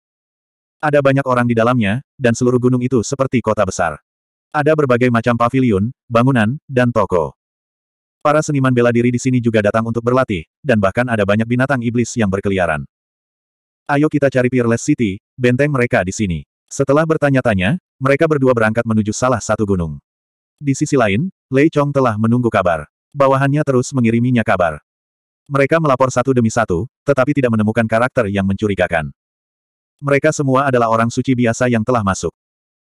Ada banyak orang di dalamnya, dan seluruh gunung itu seperti kota besar. Ada berbagai macam paviliun, bangunan, dan toko. Para seniman bela diri di sini juga datang untuk berlatih, dan bahkan ada banyak binatang iblis yang berkeliaran. Ayo kita cari Peerless City, benteng mereka di sini. Setelah bertanya-tanya, mereka berdua berangkat menuju salah satu gunung. Di sisi lain, Lei Chong telah menunggu kabar. Bawahannya terus mengiriminya kabar. Mereka melapor satu demi satu, tetapi tidak menemukan karakter yang mencurigakan. Mereka semua adalah orang suci biasa yang telah masuk.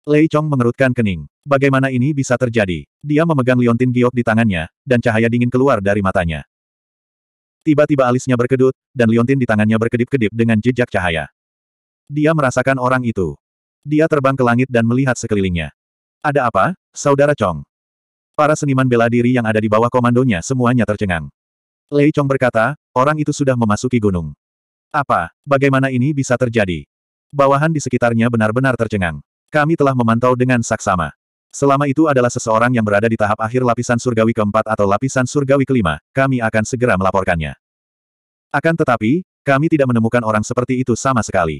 Lei Chong mengerutkan kening. Bagaimana ini bisa terjadi? Dia memegang liontin giok di tangannya, dan cahaya dingin keluar dari matanya. Tiba-tiba alisnya berkedut, dan liontin di tangannya berkedip-kedip dengan jejak cahaya. Dia merasakan orang itu. Dia terbang ke langit dan melihat sekelilingnya. Ada apa? Saudara Chong. Para seniman bela diri yang ada di bawah komandonya semuanya tercengang. Lei Chong berkata, orang itu sudah memasuki gunung. Apa, bagaimana ini bisa terjadi? Bawahan di sekitarnya benar-benar tercengang. Kami telah memantau dengan saksama. Selama itu adalah seseorang yang berada di tahap akhir lapisan surgawi keempat atau lapisan surgawi kelima, kami akan segera melaporkannya. Akan tetapi, kami tidak menemukan orang seperti itu sama sekali.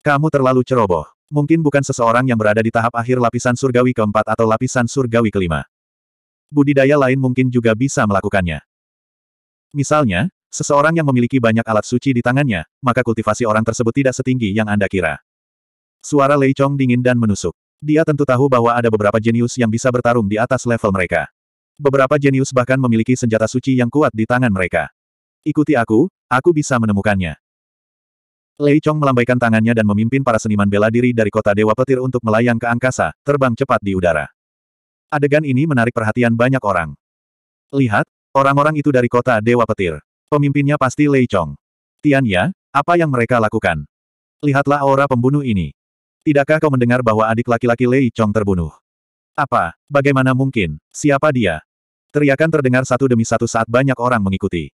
Kamu terlalu ceroboh. Mungkin bukan seseorang yang berada di tahap akhir lapisan surgawi keempat atau lapisan surgawi kelima. Budidaya lain mungkin juga bisa melakukannya. Misalnya, seseorang yang memiliki banyak alat suci di tangannya, maka kultivasi orang tersebut tidak setinggi yang Anda kira. Suara Lei Chong dingin dan menusuk. Dia tentu tahu bahwa ada beberapa jenius yang bisa bertarung di atas level mereka. Beberapa jenius bahkan memiliki senjata suci yang kuat di tangan mereka. Ikuti aku, aku bisa menemukannya. Lei Chong melambaikan tangannya dan memimpin para seniman bela diri dari kota Dewa Petir untuk melayang ke angkasa, terbang cepat di udara. Adegan ini menarik perhatian banyak orang. Lihat, orang-orang itu dari kota Dewa Petir. Pemimpinnya pasti Lei Chong. Tianya, apa yang mereka lakukan? Lihatlah aura pembunuh ini. Tidakkah kau mendengar bahwa adik laki-laki Lei Chong terbunuh? Apa? Bagaimana mungkin? Siapa dia? Teriakan terdengar satu demi satu saat banyak orang mengikuti.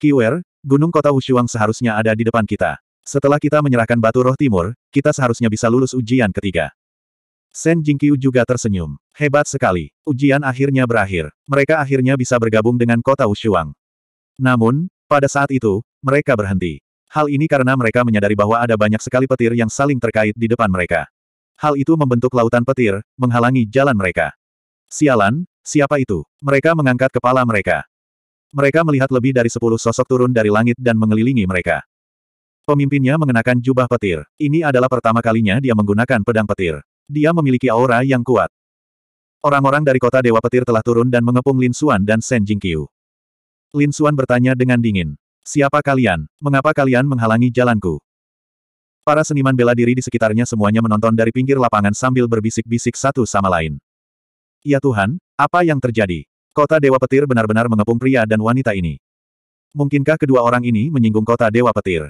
Kiwer, gunung kota Wushuang seharusnya ada di depan kita. Setelah kita menyerahkan batu roh timur, kita seharusnya bisa lulus ujian ketiga. Shen Jingqiu juga tersenyum. Hebat sekali. Ujian akhirnya berakhir. Mereka akhirnya bisa bergabung dengan kota Wushuang. Namun, pada saat itu, mereka berhenti. Hal ini karena mereka menyadari bahwa ada banyak sekali petir yang saling terkait di depan mereka. Hal itu membentuk lautan petir, menghalangi jalan mereka. Sialan, siapa itu? Mereka mengangkat kepala mereka. Mereka melihat lebih dari sepuluh sosok turun dari langit dan mengelilingi mereka. Pemimpinnya mengenakan jubah petir. Ini adalah pertama kalinya dia menggunakan pedang petir. Dia memiliki aura yang kuat. Orang-orang dari kota Dewa Petir telah turun dan mengepung Lin Xuan dan Shen Jingqiu. Lin Xuan bertanya dengan dingin. Siapa kalian? Mengapa kalian menghalangi jalanku? Para seniman bela diri di sekitarnya semuanya menonton dari pinggir lapangan sambil berbisik-bisik satu sama lain. Ya Tuhan, apa yang terjadi? Kota Dewa Petir benar-benar mengepung pria dan wanita ini. Mungkinkah kedua orang ini menyinggung kota Dewa Petir?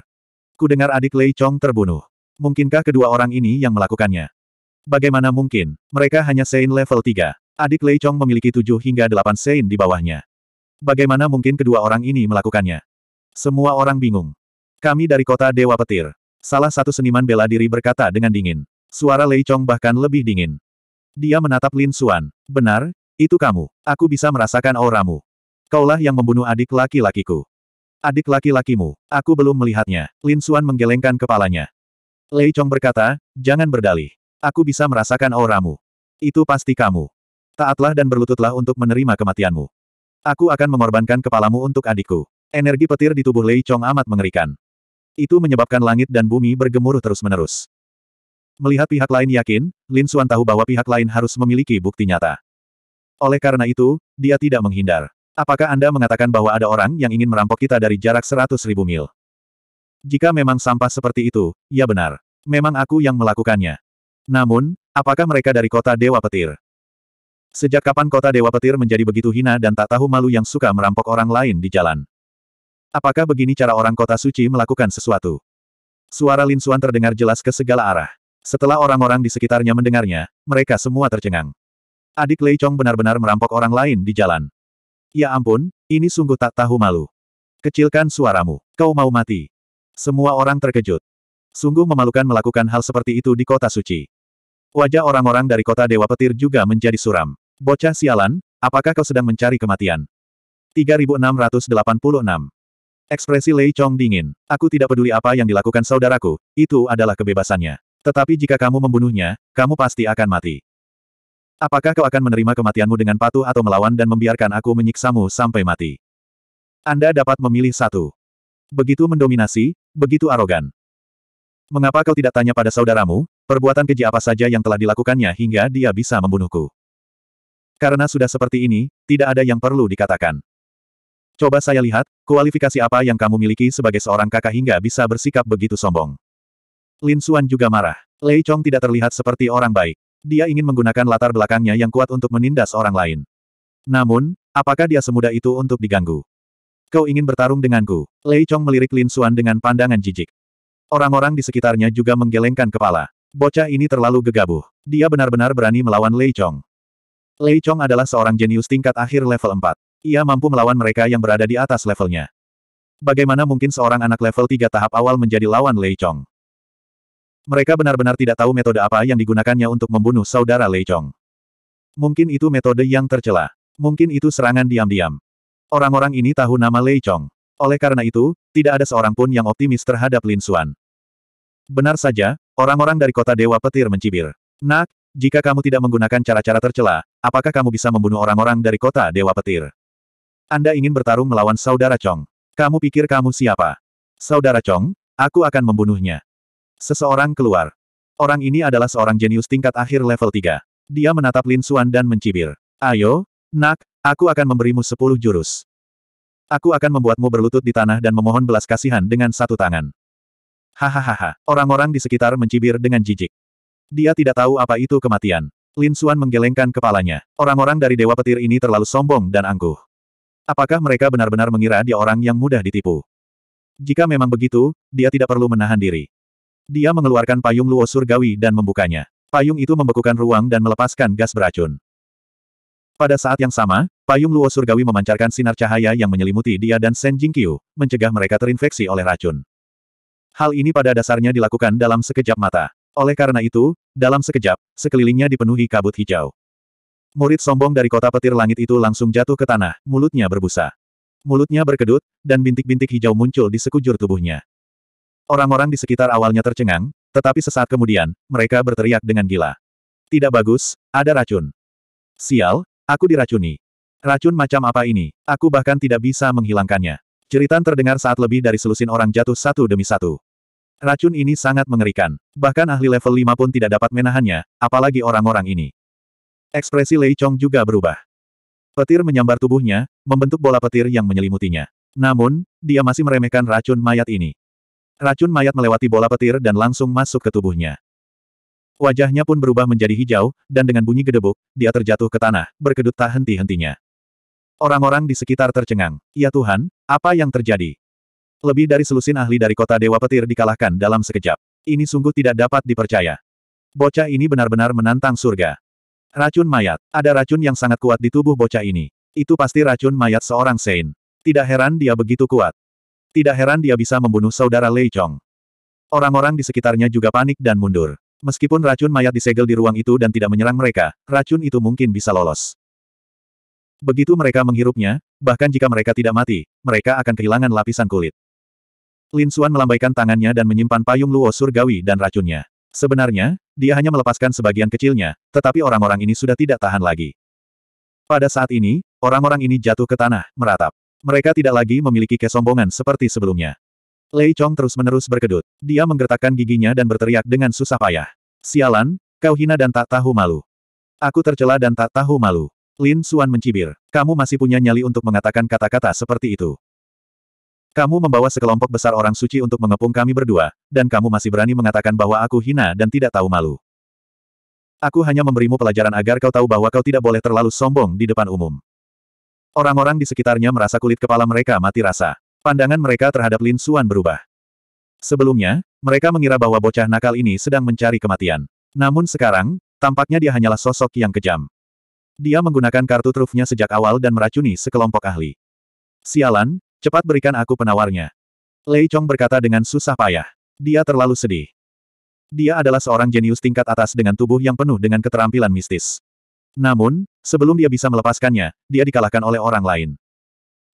Ku dengar adik Lei Chong terbunuh. Mungkinkah kedua orang ini yang melakukannya? Bagaimana mungkin, mereka hanya Sein level 3. Adik Lei Chong memiliki 7 hingga 8 Sein di bawahnya. Bagaimana mungkin kedua orang ini melakukannya? Semua orang bingung. Kami dari kota Dewa Petir. Salah satu seniman bela diri berkata dengan dingin. Suara Lei Chong bahkan lebih dingin. Dia menatap Lin Suan. Benar, itu kamu. Aku bisa merasakan auramu. Kaulah yang membunuh adik laki-lakiku. Adik laki-lakimu, aku belum melihatnya. Lin Suan menggelengkan kepalanya. Lei Chong berkata, jangan berdalih. Aku bisa merasakan auramu. Itu pasti kamu. Taatlah dan berlututlah untuk menerima kematianmu. Aku akan mengorbankan kepalamu untuk adikku. Energi petir di tubuh Lei Chong amat mengerikan. Itu menyebabkan langit dan bumi bergemuruh terus-menerus. Melihat pihak lain yakin, Lin Suan tahu bahwa pihak lain harus memiliki bukti nyata. Oleh karena itu, dia tidak menghindar. Apakah Anda mengatakan bahwa ada orang yang ingin merampok kita dari jarak seratus ribu mil? Jika memang sampah seperti itu, ya benar. Memang aku yang melakukannya. Namun, apakah mereka dari kota Dewa Petir? Sejak kapan kota Dewa Petir menjadi begitu hina dan tak tahu malu yang suka merampok orang lain di jalan? Apakah begini cara orang kota suci melakukan sesuatu? Suara Lin Suan terdengar jelas ke segala arah. Setelah orang-orang di sekitarnya mendengarnya, mereka semua tercengang. Adik Lei Chong benar-benar merampok orang lain di jalan. Ya ampun, ini sungguh tak tahu malu. Kecilkan suaramu. Kau mau mati. Semua orang terkejut. Sungguh memalukan melakukan hal seperti itu di kota suci. Wajah orang-orang dari kota Dewa Petir juga menjadi suram. Bocah sialan, apakah kau sedang mencari kematian? 3686 Ekspresi Lei Chong dingin. Aku tidak peduli apa yang dilakukan saudaraku, itu adalah kebebasannya. Tetapi jika kamu membunuhnya, kamu pasti akan mati. Apakah kau akan menerima kematianmu dengan patuh atau melawan dan membiarkan aku menyiksamu sampai mati? Anda dapat memilih satu. Begitu mendominasi, begitu arogan. Mengapa kau tidak tanya pada saudaramu, perbuatan keji apa saja yang telah dilakukannya hingga dia bisa membunuhku? Karena sudah seperti ini, tidak ada yang perlu dikatakan. Coba saya lihat, kualifikasi apa yang kamu miliki sebagai seorang kakak hingga bisa bersikap begitu sombong. Lin Xuan juga marah. Lei Chong tidak terlihat seperti orang baik. Dia ingin menggunakan latar belakangnya yang kuat untuk menindas orang lain. Namun, apakah dia semudah itu untuk diganggu? Kau ingin bertarung denganku? Lei Chong melirik Lin Xuan dengan pandangan jijik. Orang-orang di sekitarnya juga menggelengkan kepala. Bocah ini terlalu gegabah. Dia benar-benar berani melawan Lei Chong. Lei Chong adalah seorang jenius tingkat akhir level 4. Ia mampu melawan mereka yang berada di atas levelnya. Bagaimana mungkin seorang anak level 3 tahap awal menjadi lawan Lei Chong? Mereka benar-benar tidak tahu metode apa yang digunakannya untuk membunuh saudara Lei Chong. Mungkin itu metode yang tercela. Mungkin itu serangan diam-diam. Orang-orang ini tahu nama Lei Chong. Oleh karena itu, tidak ada seorang pun yang optimis terhadap Lin Xuan. Benar saja, orang-orang dari kota Dewa Petir mencibir. Nak, jika kamu tidak menggunakan cara-cara tercela, apakah kamu bisa membunuh orang-orang dari kota Dewa Petir? Anda ingin bertarung melawan saudara Chong. Kamu pikir kamu siapa? Saudara Chong, aku akan membunuhnya. Seseorang keluar. Orang ini adalah seorang jenius tingkat akhir level 3. Dia menatap Lin Xuan dan mencibir. Ayo, nak, aku akan memberimu sepuluh jurus. Aku akan membuatmu berlutut di tanah dan memohon belas kasihan dengan satu tangan. Hahaha, orang-orang di sekitar mencibir dengan jijik. Dia tidak tahu apa itu kematian. Lin Xuan menggelengkan kepalanya. Orang-orang dari Dewa Petir ini terlalu sombong dan angkuh. Apakah mereka benar-benar mengira dia orang yang mudah ditipu? Jika memang begitu, dia tidak perlu menahan diri. Dia mengeluarkan payung Luo Surgawi dan membukanya. Payung itu membekukan ruang dan melepaskan gas beracun. Pada saat yang sama, payung Luo Surgawi memancarkan sinar cahaya yang menyelimuti dia dan Shen Jingqiu, mencegah mereka terinfeksi oleh racun. Hal ini pada dasarnya dilakukan dalam sekejap mata. Oleh karena itu, dalam sekejap, sekelilingnya dipenuhi kabut hijau. Murid sombong dari kota petir langit itu langsung jatuh ke tanah, mulutnya berbusa. Mulutnya berkedut, dan bintik-bintik hijau muncul di sekujur tubuhnya. Orang-orang di sekitar awalnya tercengang, tetapi sesaat kemudian, mereka berteriak dengan gila. Tidak bagus, ada racun. Sial, aku diracuni. Racun macam apa ini? Aku bahkan tidak bisa menghilangkannya. Jeritan terdengar saat lebih dari selusin orang jatuh satu demi satu. Racun ini sangat mengerikan. Bahkan ahli level 5 pun tidak dapat menahannya, apalagi orang-orang ini. Ekspresi Lei Chong juga berubah. Petir menyambar tubuhnya, membentuk bola petir yang menyelimutinya. Namun, dia masih meremehkan racun mayat ini. Racun mayat melewati bola petir dan langsung masuk ke tubuhnya. Wajahnya pun berubah menjadi hijau, dan dengan bunyi gedebuk, dia terjatuh ke tanah, berkedut tak henti-hentinya. Orang-orang di sekitar tercengang. Ya Tuhan, apa yang terjadi? Lebih dari selusin ahli dari kota Dewa Petir dikalahkan dalam sekejap. Ini sungguh tidak dapat dipercaya. Bocah ini benar-benar menantang surga. Racun mayat. Ada racun yang sangat kuat di tubuh bocah ini. Itu pasti racun mayat seorang Sein. Tidak heran dia begitu kuat. Tidak heran dia bisa membunuh saudara Lei Chong. Orang-orang di sekitarnya juga panik dan mundur. Meskipun racun mayat disegel di ruang itu dan tidak menyerang mereka, racun itu mungkin bisa lolos. Begitu mereka menghirupnya, bahkan jika mereka tidak mati, mereka akan kehilangan lapisan kulit. Lin Xuan melambaikan tangannya dan menyimpan payung Luo Surgawi dan racunnya. Sebenarnya, dia hanya melepaskan sebagian kecilnya, tetapi orang-orang ini sudah tidak tahan lagi. Pada saat ini, orang-orang ini jatuh ke tanah, meratap. Mereka tidak lagi memiliki kesombongan seperti sebelumnya. Lei Chong terus-menerus berkedut. Dia menggertakkan giginya dan berteriak dengan susah payah. Sialan, kau hina dan tak tahu malu. Aku tercela dan tak tahu malu. Lin Suan mencibir. Kamu masih punya nyali untuk mengatakan kata-kata seperti itu. Kamu membawa sekelompok besar orang suci untuk mengepung kami berdua, dan kamu masih berani mengatakan bahwa aku hina dan tidak tahu malu. Aku hanya memberimu pelajaran agar kau tahu bahwa kau tidak boleh terlalu sombong di depan umum. Orang-orang di sekitarnya merasa kulit kepala mereka mati rasa. Pandangan mereka terhadap Lin Xuan berubah. Sebelumnya, mereka mengira bahwa bocah nakal ini sedang mencari kematian. Namun sekarang, tampaknya dia hanyalah sosok yang kejam. Dia menggunakan kartu trufnya sejak awal dan meracuni sekelompok ahli. Sialan, cepat berikan aku penawarnya. Lei Chong berkata dengan susah payah. Dia terlalu sedih. Dia adalah seorang jenius tingkat atas dengan tubuh yang penuh dengan keterampilan mistis. Namun, sebelum dia bisa melepaskannya, dia dikalahkan oleh orang lain.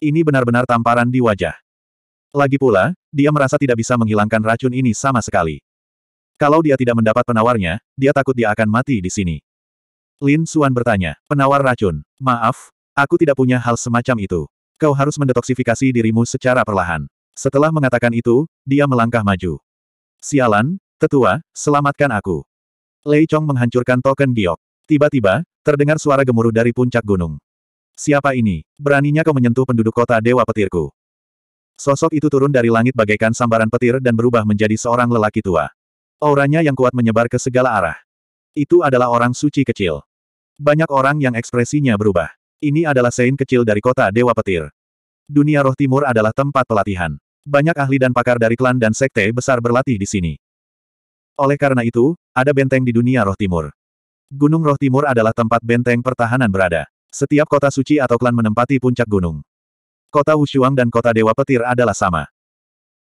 Ini benar-benar tamparan di wajah. Lagi pula, dia merasa tidak bisa menghilangkan racun ini sama sekali. Kalau dia tidak mendapat penawarnya, dia takut dia akan mati di sini. Lin Suan bertanya, penawar racun, maaf, aku tidak punya hal semacam itu. Kau harus mendetoksifikasi dirimu secara perlahan. Setelah mengatakan itu, dia melangkah maju. Sialan, tetua, selamatkan aku. Lei Chong menghancurkan token giok. Tiba-tiba, Terdengar suara gemuruh dari puncak gunung. Siapa ini? Beraninya kau menyentuh penduduk kota Dewa Petirku. Sosok itu turun dari langit bagaikan sambaran petir dan berubah menjadi seorang lelaki tua. Auranya yang kuat menyebar ke segala arah. Itu adalah orang suci kecil. Banyak orang yang ekspresinya berubah. Ini adalah sein kecil dari kota Dewa Petir. Dunia roh timur adalah tempat pelatihan. Banyak ahli dan pakar dari klan dan sekte besar berlatih di sini. Oleh karena itu, ada benteng di dunia roh timur. Gunung Roh Timur adalah tempat benteng pertahanan berada. Setiap kota suci atau klan menempati puncak gunung. Kota Wushuang dan kota Dewa Petir adalah sama.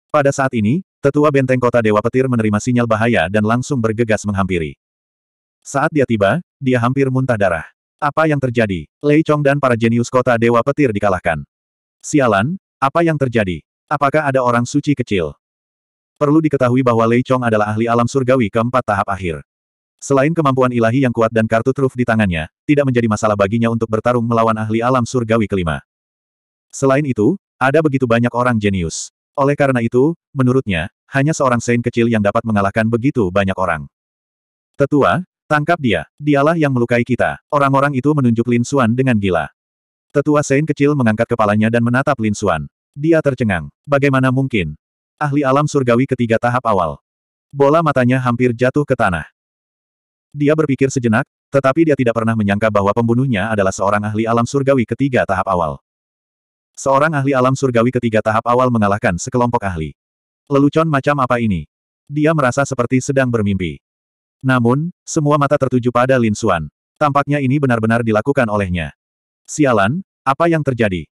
Pada saat ini, tetua benteng kota Dewa Petir menerima sinyal bahaya dan langsung bergegas menghampiri. Saat dia tiba, dia hampir muntah darah. Apa yang terjadi? Lei Chong dan para jenius kota Dewa Petir dikalahkan. Sialan, apa yang terjadi? Apakah ada orang suci kecil? Perlu diketahui bahwa Lei Chong adalah ahli alam surgawi keempat tahap akhir. Selain kemampuan ilahi yang kuat dan kartu truf di tangannya, tidak menjadi masalah baginya untuk bertarung melawan ahli alam surgawi kelima. Selain itu, ada begitu banyak orang jenius. Oleh karena itu, menurutnya, hanya seorang Saint kecil yang dapat mengalahkan begitu banyak orang. Tetua, tangkap dia, dialah yang melukai kita. Orang-orang itu menunjuk Lin Xuan dengan gila. Tetua Saint kecil mengangkat kepalanya dan menatap Lin Xuan. Dia tercengang. Bagaimana mungkin? Ahli alam surgawi ketiga tahap awal. Bola matanya hampir jatuh ke tanah. Dia berpikir sejenak, tetapi dia tidak pernah menyangka bahwa pembunuhnya adalah seorang ahli alam surgawi ketiga tahap awal. Seorang ahli alam surgawi ketiga tahap awal mengalahkan sekelompok ahli. Lelucon macam apa ini? Dia merasa seperti sedang bermimpi. Namun, semua mata tertuju pada Lin Xuan. Tampaknya ini benar-benar dilakukan olehnya. Sialan, apa yang terjadi?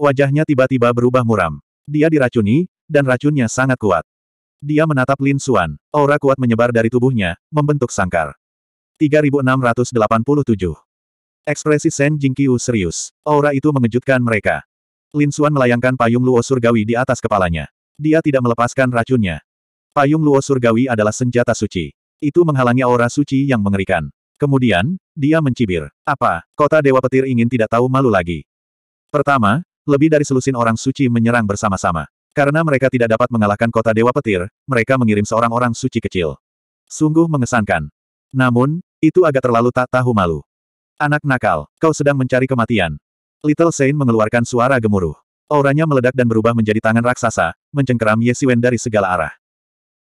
Wajahnya tiba-tiba berubah muram. Dia diracuni, dan racunnya sangat kuat. Dia menatap Lin Xuan. Aura kuat menyebar dari tubuhnya, membentuk sangkar. 3687. Ekspresi Shen Jingqiu serius. Aura itu mengejutkan mereka. Lin Xuan melayangkan payung Luo Surgawi di atas kepalanya. Dia tidak melepaskan racunnya. Payung Luo Surgawi adalah senjata suci. Itu menghalangi aura suci yang mengerikan. Kemudian, dia mencibir. Apa, kota Dewa Petir ingin tidak tahu malu lagi. Pertama, lebih dari selusin orang suci menyerang bersama-sama. Karena mereka tidak dapat mengalahkan kota Dewa Petir, mereka mengirim seorang orang suci kecil. Sungguh mengesankan. Namun, itu agak terlalu tak tahu malu. Anak nakal, kau sedang mencari kematian. Little Saint mengeluarkan suara gemuruh. Auranya meledak dan berubah menjadi tangan raksasa, mencengkeram Ye Siwen dari segala arah.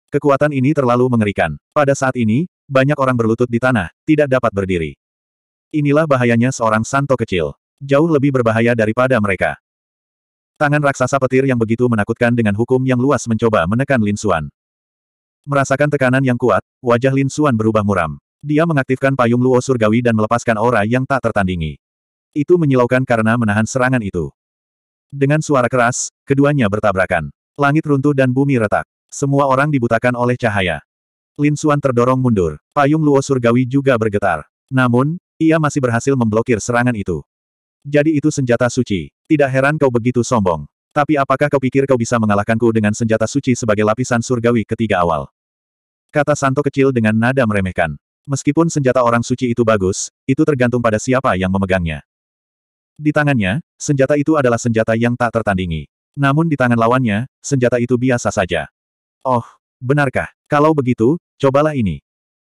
Kekuatan ini terlalu mengerikan. Pada saat ini, banyak orang berlutut di tanah, tidak dapat berdiri. Inilah bahayanya seorang santo kecil. Jauh lebih berbahaya daripada mereka. Tangan raksasa petir yang begitu menakutkan dengan hukum yang luas mencoba menekan Lin suan Merasakan tekanan yang kuat, wajah Lin Suan berubah muram. Dia mengaktifkan payung Luo Surgawi dan melepaskan aura yang tak tertandingi. Itu menyilaukan karena menahan serangan itu. Dengan suara keras, keduanya bertabrakan. Langit runtuh dan bumi retak. Semua orang dibutakan oleh cahaya. Lin Suan terdorong mundur. Payung Luo Surgawi juga bergetar. Namun, ia masih berhasil memblokir serangan itu. Jadi itu senjata suci. Tidak heran kau begitu sombong. Tapi apakah kau pikir kau bisa mengalahkanku dengan senjata suci sebagai lapisan surgawi ketiga awal? Kata Santo kecil dengan nada meremehkan. Meskipun senjata orang suci itu bagus, itu tergantung pada siapa yang memegangnya. Di tangannya, senjata itu adalah senjata yang tak tertandingi. Namun di tangan lawannya, senjata itu biasa saja. Oh, benarkah? Kalau begitu, cobalah ini.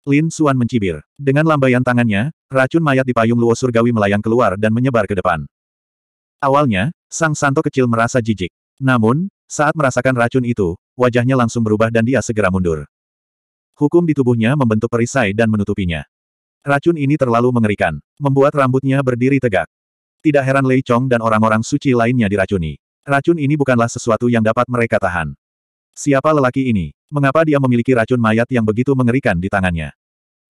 Lin Suan mencibir. Dengan lambaian tangannya, racun mayat di payung Luo Surgawi melayang keluar dan menyebar ke depan. Awalnya, sang santo kecil merasa jijik. Namun, saat merasakan racun itu, wajahnya langsung berubah dan dia segera mundur. Hukum di tubuhnya membentuk perisai dan menutupinya. Racun ini terlalu mengerikan, membuat rambutnya berdiri tegak. Tidak heran Lei Chong dan orang-orang suci lainnya diracuni. Racun ini bukanlah sesuatu yang dapat mereka tahan. Siapa lelaki ini? Mengapa dia memiliki racun mayat yang begitu mengerikan di tangannya?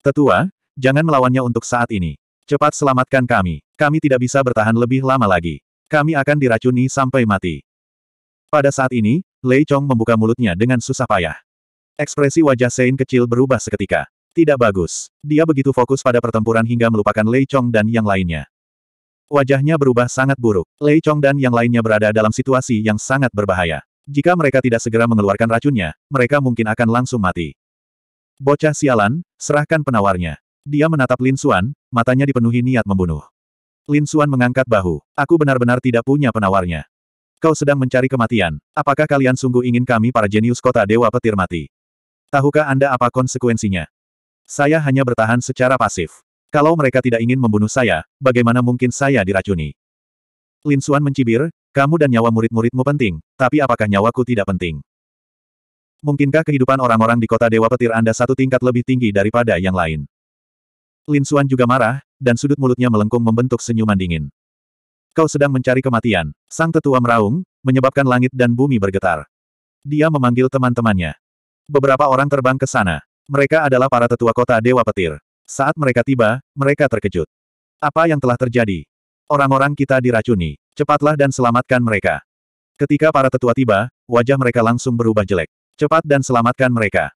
Tetua, jangan melawannya untuk saat ini. Cepat selamatkan kami. Kami tidak bisa bertahan lebih lama lagi. Kami akan diracuni sampai mati. Pada saat ini, Lei Chong membuka mulutnya dengan susah payah. Ekspresi wajah Sein kecil berubah seketika. Tidak bagus. Dia begitu fokus pada pertempuran hingga melupakan Lei Chong dan yang lainnya. Wajahnya berubah sangat buruk. Lei Chong dan yang lainnya berada dalam situasi yang sangat berbahaya. Jika mereka tidak segera mengeluarkan racunnya, mereka mungkin akan langsung mati. Bocah sialan, serahkan penawarnya. Dia menatap Lin Xuan, matanya dipenuhi niat membunuh. Lin Xuan mengangkat bahu. Aku benar-benar tidak punya penawarnya. Kau sedang mencari kematian. Apakah kalian sungguh ingin kami para jenius kota Dewa Petir mati? Tahukah Anda apa konsekuensinya? Saya hanya bertahan secara pasif. Kalau mereka tidak ingin membunuh saya, bagaimana mungkin saya diracuni? Lin Xuan mencibir, kamu dan nyawa murid-muridmu penting, tapi apakah nyawaku tidak penting? Mungkinkah kehidupan orang-orang di kota Dewa Petir Anda satu tingkat lebih tinggi daripada yang lain? Lin Xuan juga marah, dan sudut mulutnya melengkung membentuk senyuman dingin. Kau sedang mencari kematian. Sang tetua meraung, menyebabkan langit dan bumi bergetar. Dia memanggil teman-temannya. Beberapa orang terbang ke sana. Mereka adalah para tetua kota Dewa Petir. Saat mereka tiba, mereka terkejut. Apa yang telah terjadi? Orang-orang kita diracuni. Cepatlah dan selamatkan mereka. Ketika para tetua tiba, wajah mereka langsung berubah jelek. Cepat dan selamatkan mereka.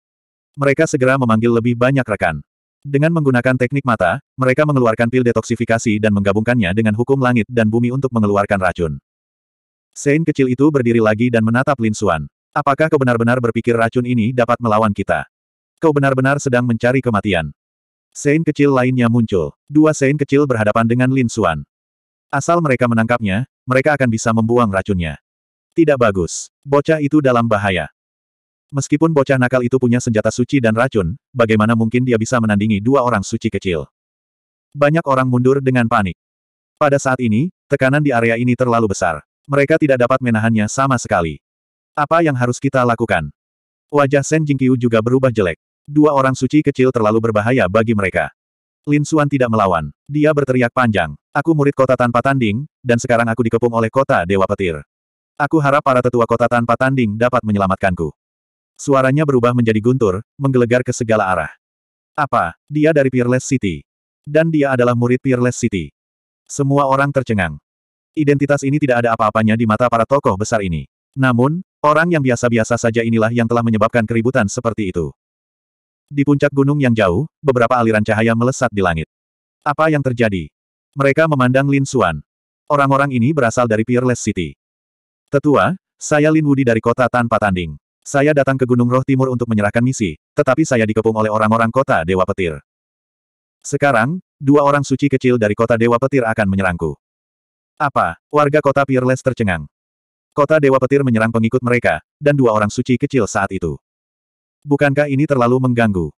Mereka segera memanggil lebih banyak rekan. Dengan menggunakan teknik mata, mereka mengeluarkan pil detoksifikasi dan menggabungkannya dengan hukum langit dan bumi untuk mengeluarkan racun. Sein kecil itu berdiri lagi dan menatap Lin Suan. Apakah kau benar-benar berpikir racun ini dapat melawan kita? Kau benar-benar sedang mencari kematian. Sein kecil lainnya muncul. Dua sein kecil berhadapan dengan Lin Suan. Asal mereka menangkapnya, mereka akan bisa membuang racunnya. Tidak bagus. Bocah itu dalam bahaya. Meskipun bocah nakal itu punya senjata suci dan racun, bagaimana mungkin dia bisa menandingi dua orang suci kecil? Banyak orang mundur dengan panik. Pada saat ini, tekanan di area ini terlalu besar. Mereka tidak dapat menahannya sama sekali. Apa yang harus kita lakukan? Wajah Shen Jingqiu juga berubah jelek. Dua orang suci kecil terlalu berbahaya bagi mereka. Lin Xuan tidak melawan. Dia berteriak panjang. Aku murid kota tanpa tanding, dan sekarang aku dikepung oleh kota Dewa Petir. Aku harap para tetua kota tanpa tanding dapat menyelamatkanku. Suaranya berubah menjadi guntur, menggelegar ke segala arah. Apa? Dia dari Peerless City. Dan dia adalah murid Peerless City. Semua orang tercengang. Identitas ini tidak ada apa-apanya di mata para tokoh besar ini. Namun, Orang yang biasa-biasa saja inilah yang telah menyebabkan keributan seperti itu. Di puncak gunung yang jauh, beberapa aliran cahaya melesat di langit. Apa yang terjadi? Mereka memandang Lin Suan. Orang-orang ini berasal dari Peerless City. Tetua, saya Lin Wudi dari kota tanpa tanding. Saya datang ke Gunung Roh Timur untuk menyerahkan misi, tetapi saya dikepung oleh orang-orang kota Dewa Petir. Sekarang, dua orang suci kecil dari kota Dewa Petir akan menyerangku. Apa? Warga kota Peerless tercengang. Kota Dewa Petir menyerang pengikut mereka, dan dua orang suci kecil saat itu. Bukankah ini terlalu mengganggu?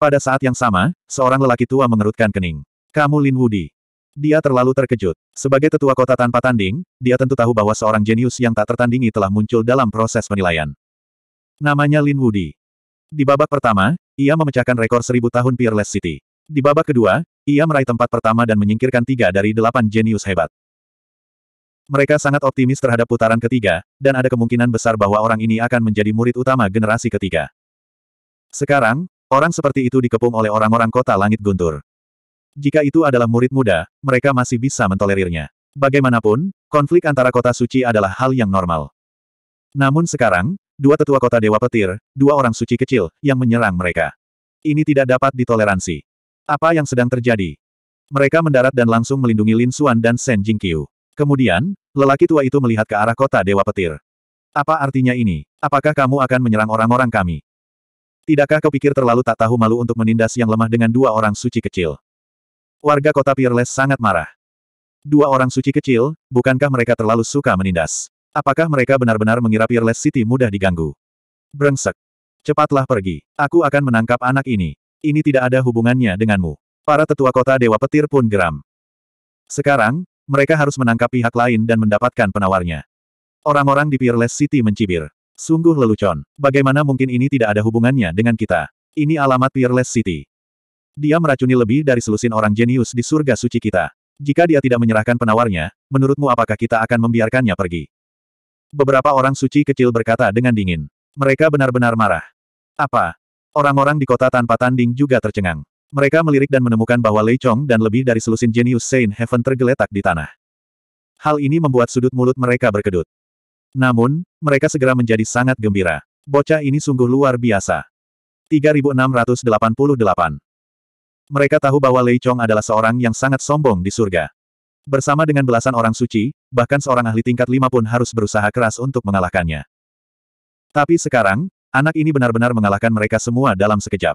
Pada saat yang sama, seorang lelaki tua mengerutkan kening. Kamu Lin Wudi. Dia terlalu terkejut. Sebagai tetua kota tanpa tanding, dia tentu tahu bahwa seorang jenius yang tak tertandingi telah muncul dalam proses penilaian. Namanya Lin Wudi. Di babak pertama, ia memecahkan rekor seribu tahun Peerless City. Di babak kedua, ia meraih tempat pertama dan menyingkirkan tiga dari delapan jenius hebat. Mereka sangat optimis terhadap putaran ketiga, dan ada kemungkinan besar bahwa orang ini akan menjadi murid utama generasi ketiga. Sekarang, orang seperti itu dikepung oleh orang-orang kota langit guntur. Jika itu adalah murid muda, mereka masih bisa mentolerirnya. Bagaimanapun, konflik antara kota suci adalah hal yang normal. Namun sekarang, dua tetua kota Dewa Petir, dua orang suci kecil, yang menyerang mereka. Ini tidak dapat ditoleransi. Apa yang sedang terjadi? Mereka mendarat dan langsung melindungi Lin Xuan dan Shen Jingqiu. Kemudian, lelaki tua itu melihat ke arah kota Dewa Petir. Apa artinya ini? Apakah kamu akan menyerang orang-orang kami? Tidakkah kepikir terlalu tak tahu malu untuk menindas yang lemah dengan dua orang suci kecil? Warga kota Peerless sangat marah. Dua orang suci kecil, bukankah mereka terlalu suka menindas? Apakah mereka benar-benar mengira Peerless City mudah diganggu? Brengsek. Cepatlah pergi. Aku akan menangkap anak ini. Ini tidak ada hubungannya denganmu. Para tetua kota Dewa Petir pun geram. Sekarang, mereka harus menangkap pihak lain dan mendapatkan penawarnya. Orang-orang di Peerless City mencibir. Sungguh lelucon. Bagaimana mungkin ini tidak ada hubungannya dengan kita? Ini alamat Peerless City. Dia meracuni lebih dari selusin orang jenius di surga suci kita. Jika dia tidak menyerahkan penawarnya, menurutmu apakah kita akan membiarkannya pergi? Beberapa orang suci kecil berkata dengan dingin. Mereka benar-benar marah. Apa? Orang-orang di kota tanpa tanding juga tercengang. Mereka melirik dan menemukan bahwa Lei Chong dan lebih dari selusin jenius Saint Heaven tergeletak di tanah. Hal ini membuat sudut mulut mereka berkedut. Namun, mereka segera menjadi sangat gembira. Bocah ini sungguh luar biasa. 3688 Mereka tahu bahwa Lei Chong adalah seorang yang sangat sombong di surga. Bersama dengan belasan orang suci, bahkan seorang ahli tingkat lima pun harus berusaha keras untuk mengalahkannya. Tapi sekarang, anak ini benar-benar mengalahkan mereka semua dalam sekejap.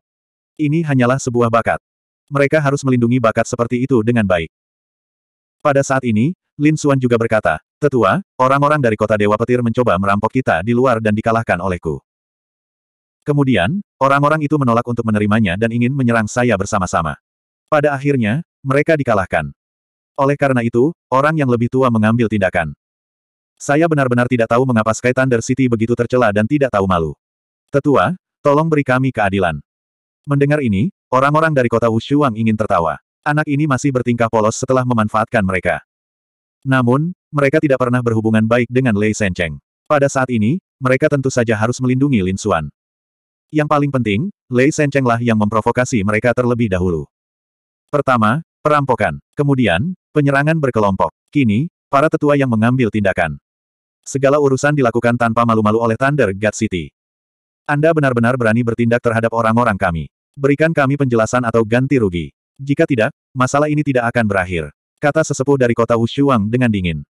Ini hanyalah sebuah bakat. Mereka harus melindungi bakat seperti itu dengan baik. Pada saat ini, Lin Xuan juga berkata, Tetua, orang-orang dari kota Dewa Petir mencoba merampok kita di luar dan dikalahkan olehku. Kemudian, orang-orang itu menolak untuk menerimanya dan ingin menyerang saya bersama-sama. Pada akhirnya, mereka dikalahkan. Oleh karena itu, orang yang lebih tua mengambil tindakan. Saya benar-benar tidak tahu mengapa Sky Thunder City begitu tercela dan tidak tahu malu. Tetua, tolong beri kami keadilan. Mendengar ini, orang-orang dari kota Wushuang ingin tertawa. Anak ini masih bertingkah polos setelah memanfaatkan mereka. Namun, mereka tidak pernah berhubungan baik dengan Lei Sencheng. Pada saat ini, mereka tentu saja harus melindungi Lin Xuan. Yang paling penting, Lei Sencheng lah yang memprovokasi mereka terlebih dahulu. Pertama, perampokan. Kemudian, penyerangan berkelompok. Kini, para tetua yang mengambil tindakan. Segala urusan dilakukan tanpa malu-malu oleh Thunder God City. Anda benar-benar berani bertindak terhadap orang-orang kami. Berikan kami penjelasan atau ganti rugi. Jika tidak, masalah ini tidak akan berakhir. Kata sesepuh dari kota Wushuang dengan dingin.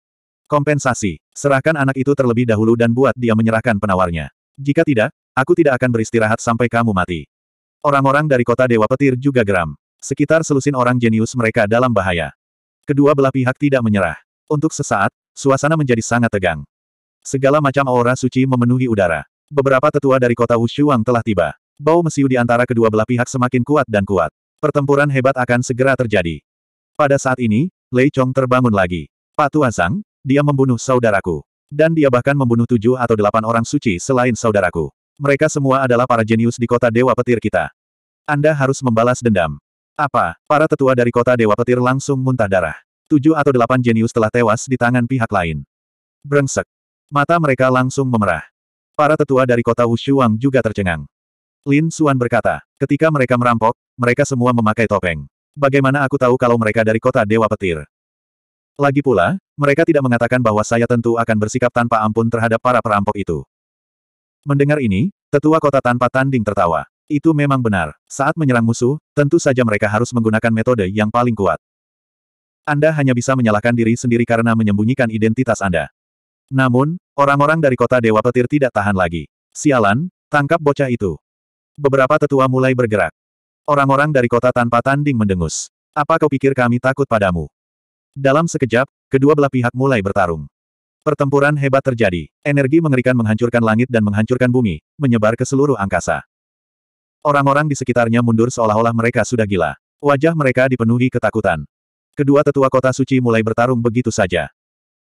Kompensasi. Serahkan anak itu terlebih dahulu dan buat dia menyerahkan penawarnya. Jika tidak, aku tidak akan beristirahat sampai kamu mati. Orang-orang dari kota Dewa Petir juga geram. Sekitar selusin orang jenius mereka dalam bahaya. Kedua belah pihak tidak menyerah. Untuk sesaat, suasana menjadi sangat tegang. Segala macam aura suci memenuhi udara. Beberapa tetua dari kota Wushuang telah tiba. Bau mesiu di antara kedua belah pihak semakin kuat dan kuat. Pertempuran hebat akan segera terjadi. Pada saat ini, Lei Chong terbangun lagi. Pak Tuazang, dia membunuh saudaraku. Dan dia bahkan membunuh tujuh atau delapan orang suci selain saudaraku. Mereka semua adalah para jenius di kota Dewa Petir kita. Anda harus membalas dendam. Apa? Para tetua dari kota Dewa Petir langsung muntah darah. Tujuh atau delapan jenius telah tewas di tangan pihak lain. Brengsek. Mata mereka langsung memerah. Para tetua dari kota Wushuang juga tercengang. Lin Suan berkata, ketika mereka merampok, mereka semua memakai topeng. Bagaimana aku tahu kalau mereka dari kota Dewa Petir? Lagi pula, mereka tidak mengatakan bahwa saya tentu akan bersikap tanpa ampun terhadap para perampok itu. Mendengar ini, tetua kota tanpa tanding tertawa. Itu memang benar. Saat menyerang musuh, tentu saja mereka harus menggunakan metode yang paling kuat. Anda hanya bisa menyalahkan diri sendiri karena menyembunyikan identitas Anda. Namun, orang-orang dari kota Dewa Petir tidak tahan lagi. Sialan, tangkap bocah itu. Beberapa tetua mulai bergerak. Orang-orang dari kota tanpa tanding mendengus. Apa kau pikir kami takut padamu? Dalam sekejap, kedua belah pihak mulai bertarung. Pertempuran hebat terjadi. Energi mengerikan menghancurkan langit dan menghancurkan bumi, menyebar ke seluruh angkasa. Orang-orang di sekitarnya mundur seolah-olah mereka sudah gila. Wajah mereka dipenuhi ketakutan. Kedua tetua kota suci mulai bertarung begitu saja.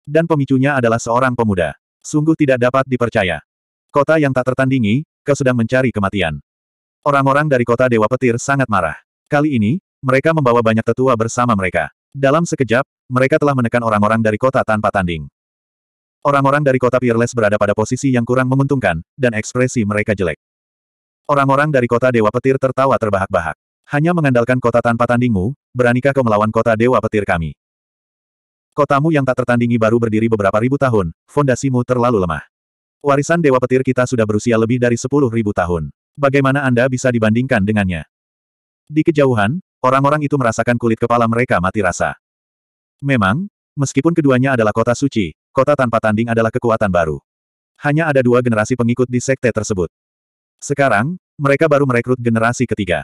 Dan pemicunya adalah seorang pemuda. Sungguh tidak dapat dipercaya. Kota yang tak tertandingi, kau sedang mencari kematian. Orang-orang dari kota Dewa Petir sangat marah. Kali ini, mereka membawa banyak tetua bersama mereka. Dalam sekejap, mereka telah menekan orang-orang dari kota tanpa tanding. Orang-orang dari kota Peerless berada pada posisi yang kurang menguntungkan, dan ekspresi mereka jelek. Orang-orang dari kota Dewa Petir tertawa terbahak-bahak. Hanya mengandalkan kota tanpa tandingmu, beranikah kau melawan kota Dewa Petir kami? Kotamu yang tak tertandingi baru berdiri beberapa ribu tahun, fondasimu terlalu lemah. Warisan Dewa Petir kita sudah berusia lebih dari sepuluh ribu tahun. Bagaimana Anda bisa dibandingkan dengannya? Di kejauhan, orang-orang itu merasakan kulit kepala mereka mati rasa. Memang, meskipun keduanya adalah kota suci, kota tanpa tanding adalah kekuatan baru. Hanya ada dua generasi pengikut di sekte tersebut. Sekarang, mereka baru merekrut generasi ketiga.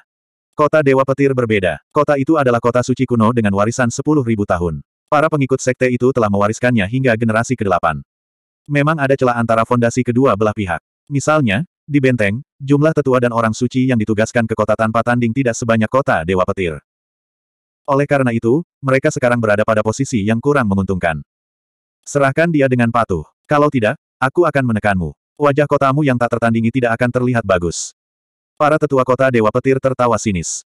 Kota Dewa Petir berbeda. Kota itu adalah kota suci kuno dengan warisan 10.000 tahun. Para pengikut sekte itu telah mewariskannya hingga generasi ke-8. Memang ada celah antara fondasi kedua belah pihak. Misalnya, di benteng, jumlah tetua dan orang suci yang ditugaskan ke kota tanpa tanding tidak sebanyak kota Dewa Petir. Oleh karena itu, mereka sekarang berada pada posisi yang kurang menguntungkan. Serahkan dia dengan patuh. Kalau tidak, aku akan menekanmu. Wajah kotamu yang tak tertandingi tidak akan terlihat bagus. Para tetua kota Dewa Petir tertawa sinis.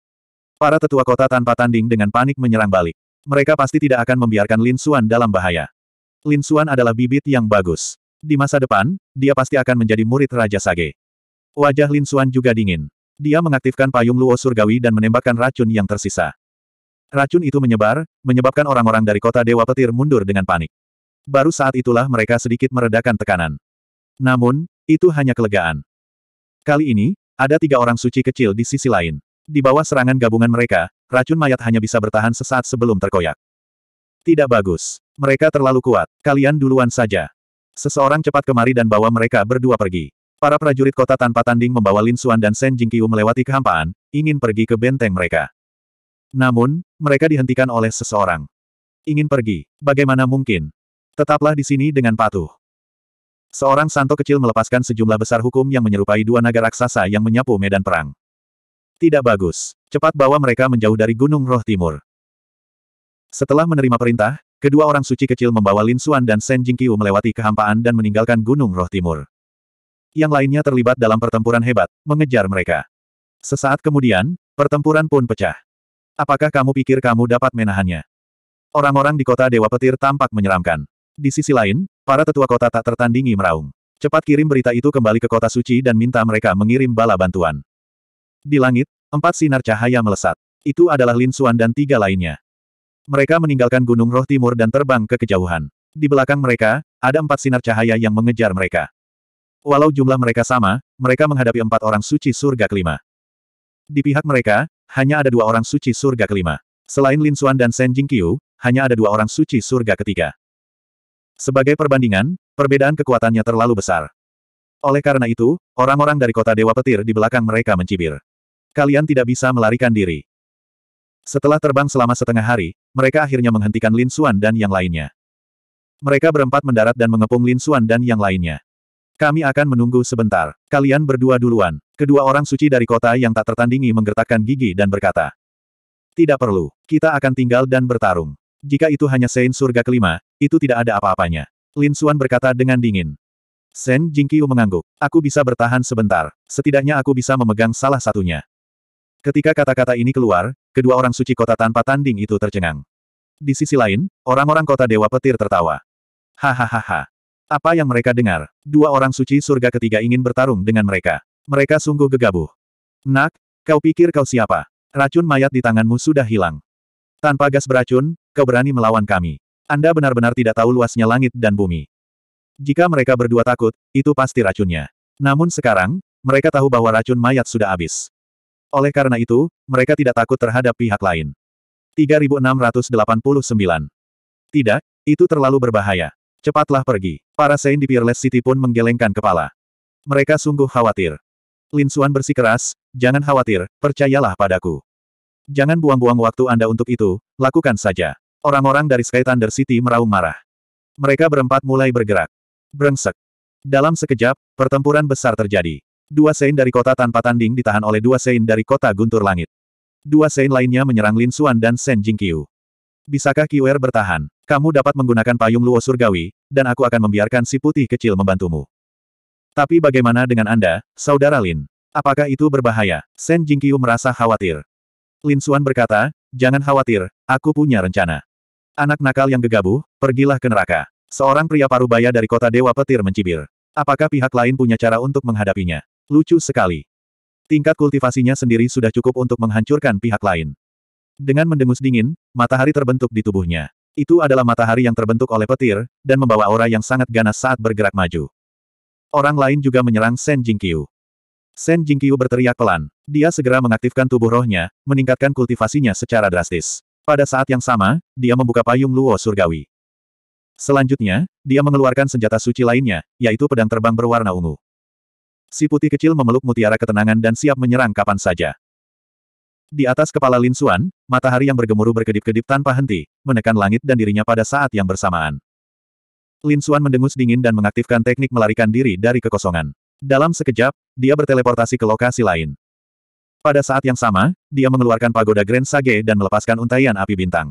Para tetua kota tanpa tanding dengan panik menyerang balik. Mereka pasti tidak akan membiarkan Lin Xuan dalam bahaya. Lin Xuan adalah bibit yang bagus. Di masa depan, dia pasti akan menjadi murid Raja Sage. Wajah Lin Xuan juga dingin. Dia mengaktifkan payung Luo Surgawi dan menembakkan racun yang tersisa. Racun itu menyebar, menyebabkan orang-orang dari kota Dewa Petir mundur dengan panik. Baru saat itulah mereka sedikit meredakan tekanan. Namun, itu hanya kelegaan. Kali ini, ada tiga orang suci kecil di sisi lain. Di bawah serangan gabungan mereka, racun mayat hanya bisa bertahan sesaat sebelum terkoyak. Tidak bagus. Mereka terlalu kuat. Kalian duluan saja. Seseorang cepat kemari dan bawa mereka berdua pergi. Para prajurit kota tanpa tanding membawa Lin Xuan dan Shen Jingqiu melewati kehampaan, ingin pergi ke benteng mereka. Namun, mereka dihentikan oleh seseorang. Ingin pergi, bagaimana mungkin? Tetaplah di sini dengan patuh. Seorang santo kecil melepaskan sejumlah besar hukum yang menyerupai dua naga raksasa yang menyapu medan perang. Tidak bagus. Cepat bawa mereka menjauh dari Gunung Roh Timur. Setelah menerima perintah, kedua orang suci kecil membawa Lin Xuan dan Shen Jingqiu melewati kehampaan dan meninggalkan Gunung Roh Timur yang lainnya terlibat dalam pertempuran hebat, mengejar mereka. Sesaat kemudian, pertempuran pun pecah. Apakah kamu pikir kamu dapat menahannya? Orang-orang di kota Dewa Petir tampak menyeramkan. Di sisi lain, para tetua kota tak tertandingi meraung. Cepat kirim berita itu kembali ke kota suci dan minta mereka mengirim bala bantuan. Di langit, empat sinar cahaya melesat. Itu adalah Lin Xuan dan tiga lainnya. Mereka meninggalkan Gunung Roh Timur dan terbang ke kejauhan. Di belakang mereka, ada empat sinar cahaya yang mengejar mereka. Walau jumlah mereka sama, mereka menghadapi empat orang suci surga kelima. Di pihak mereka, hanya ada dua orang suci surga kelima. Selain Lin Xuan dan Shen Jingqiu, hanya ada dua orang suci surga ketiga. Sebagai perbandingan, perbedaan kekuatannya terlalu besar. Oleh karena itu, orang-orang dari kota Dewa Petir di belakang mereka mencibir. Kalian tidak bisa melarikan diri. Setelah terbang selama setengah hari, mereka akhirnya menghentikan Lin Xuan dan yang lainnya. Mereka berempat mendarat dan mengepung Lin Xuan dan yang lainnya. Kami akan menunggu sebentar. Kalian berdua duluan. Kedua orang suci dari kota yang tak tertandingi menggertakkan gigi dan berkata. Tidak perlu. Kita akan tinggal dan bertarung. Jika itu hanya Sein surga kelima, itu tidak ada apa-apanya. Lin Xuan berkata dengan dingin. Sen Jingqiu mengangguk. Aku bisa bertahan sebentar. Setidaknya aku bisa memegang salah satunya. Ketika kata-kata ini keluar, kedua orang suci kota tanpa tanding itu tercengang. Di sisi lain, orang-orang kota Dewa Petir tertawa. Hahaha. Apa yang mereka dengar? Dua orang suci surga ketiga ingin bertarung dengan mereka. Mereka sungguh gegabah. Nak, kau pikir kau siapa? Racun mayat di tanganmu sudah hilang. Tanpa gas beracun, kau berani melawan kami. Anda benar-benar tidak tahu luasnya langit dan bumi. Jika mereka berdua takut, itu pasti racunnya. Namun sekarang, mereka tahu bahwa racun mayat sudah habis. Oleh karena itu, mereka tidak takut terhadap pihak lain. 3689. Tidak, itu terlalu berbahaya. Cepatlah pergi. Para Saint di Peerless City pun menggelengkan kepala. Mereka sungguh khawatir. Lin Suan bersikeras, jangan khawatir, percayalah padaku. Jangan buang-buang waktu Anda untuk itu, lakukan saja. Orang-orang dari Sky Thunder City meraung marah. Mereka berempat mulai bergerak. Brengsek. Dalam sekejap, pertempuran besar terjadi. Dua Saint dari kota tanpa tanding ditahan oleh dua Saint dari kota guntur langit. Dua Saint lainnya menyerang Lin Suan dan Shen Jingqiu. Bisakah Qiuer bertahan? Kamu dapat menggunakan payung luo surgawi, dan aku akan membiarkan si putih kecil membantumu. Tapi bagaimana dengan Anda, Saudara Lin? Apakah itu berbahaya? Shen Jingqiu merasa khawatir. Lin Xuan berkata, jangan khawatir, aku punya rencana. Anak nakal yang gegabah, pergilah ke neraka. Seorang pria parubaya dari kota Dewa Petir mencibir. Apakah pihak lain punya cara untuk menghadapinya? Lucu sekali. Tingkat kultivasinya sendiri sudah cukup untuk menghancurkan pihak lain. Dengan mendengus dingin, matahari terbentuk di tubuhnya. Itu adalah matahari yang terbentuk oleh petir, dan membawa aura yang sangat ganas saat bergerak maju. Orang lain juga menyerang Shen Jingqiu. Shen Jingqiu berteriak pelan. Dia segera mengaktifkan tubuh rohnya, meningkatkan kultivasinya secara drastis. Pada saat yang sama, dia membuka payung Luo Surgawi. Selanjutnya, dia mengeluarkan senjata suci lainnya, yaitu pedang terbang berwarna ungu. Si putih kecil memeluk mutiara ketenangan dan siap menyerang kapan saja. Di atas kepala Lin Xuan, matahari yang bergemuruh berkedip-kedip tanpa henti, menekan langit dan dirinya pada saat yang bersamaan. Lin Xuan mendengus dingin dan mengaktifkan teknik melarikan diri dari kekosongan. Dalam sekejap, dia berteleportasi ke lokasi lain. Pada saat yang sama, dia mengeluarkan pagoda Grand Sage dan melepaskan untaian api bintang.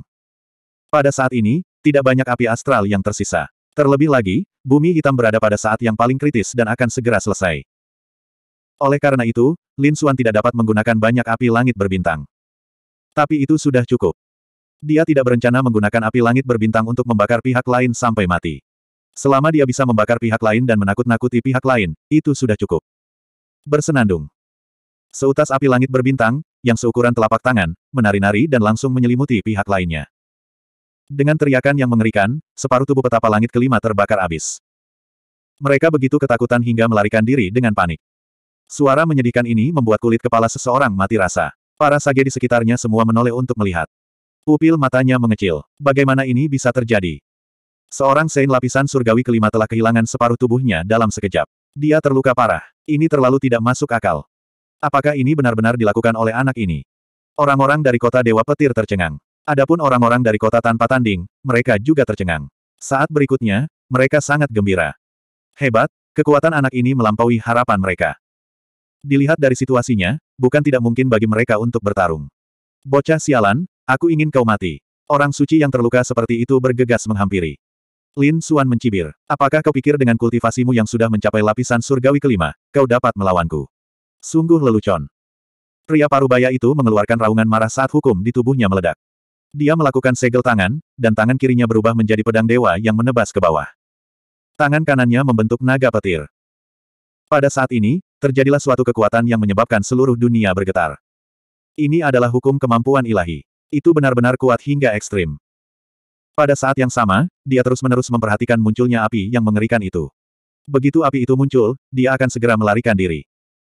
Pada saat ini, tidak banyak api astral yang tersisa. Terlebih lagi, bumi hitam berada pada saat yang paling kritis dan akan segera selesai. Oleh karena itu, Lin Xuan tidak dapat menggunakan banyak api langit berbintang. Tapi itu sudah cukup. Dia tidak berencana menggunakan api langit berbintang untuk membakar pihak lain sampai mati. Selama dia bisa membakar pihak lain dan menakut-nakuti pihak lain, itu sudah cukup. Bersenandung. Seutas api langit berbintang, yang seukuran telapak tangan, menari-nari dan langsung menyelimuti pihak lainnya. Dengan teriakan yang mengerikan, separuh tubuh petapa langit kelima terbakar abis. Mereka begitu ketakutan hingga melarikan diri dengan panik. Suara menyedihkan ini membuat kulit kepala seseorang mati rasa. Para sage di sekitarnya semua menoleh untuk melihat. Pupil matanya mengecil. Bagaimana ini bisa terjadi? Seorang sein lapisan surgawi kelima telah kehilangan separuh tubuhnya dalam sekejap. Dia terluka parah. Ini terlalu tidak masuk akal. Apakah ini benar-benar dilakukan oleh anak ini? Orang-orang dari kota Dewa Petir tercengang. Adapun orang-orang dari kota tanpa tanding, mereka juga tercengang. Saat berikutnya, mereka sangat gembira. Hebat, kekuatan anak ini melampaui harapan mereka. Dilihat dari situasinya, bukan tidak mungkin bagi mereka untuk bertarung. Bocah sialan, aku ingin kau mati. Orang suci yang terluka seperti itu bergegas menghampiri. Lin Suan mencibir. Apakah kau pikir dengan kultivasimu yang sudah mencapai lapisan surgawi kelima, kau dapat melawanku? Sungguh lelucon. Pria parubaya itu mengeluarkan raungan marah saat hukum di tubuhnya meledak. Dia melakukan segel tangan, dan tangan kirinya berubah menjadi pedang dewa yang menebas ke bawah. Tangan kanannya membentuk naga petir. Pada saat ini, terjadilah suatu kekuatan yang menyebabkan seluruh dunia bergetar. Ini adalah hukum kemampuan ilahi. Itu benar-benar kuat hingga ekstrim. Pada saat yang sama, dia terus-menerus memperhatikan munculnya api yang mengerikan itu. Begitu api itu muncul, dia akan segera melarikan diri.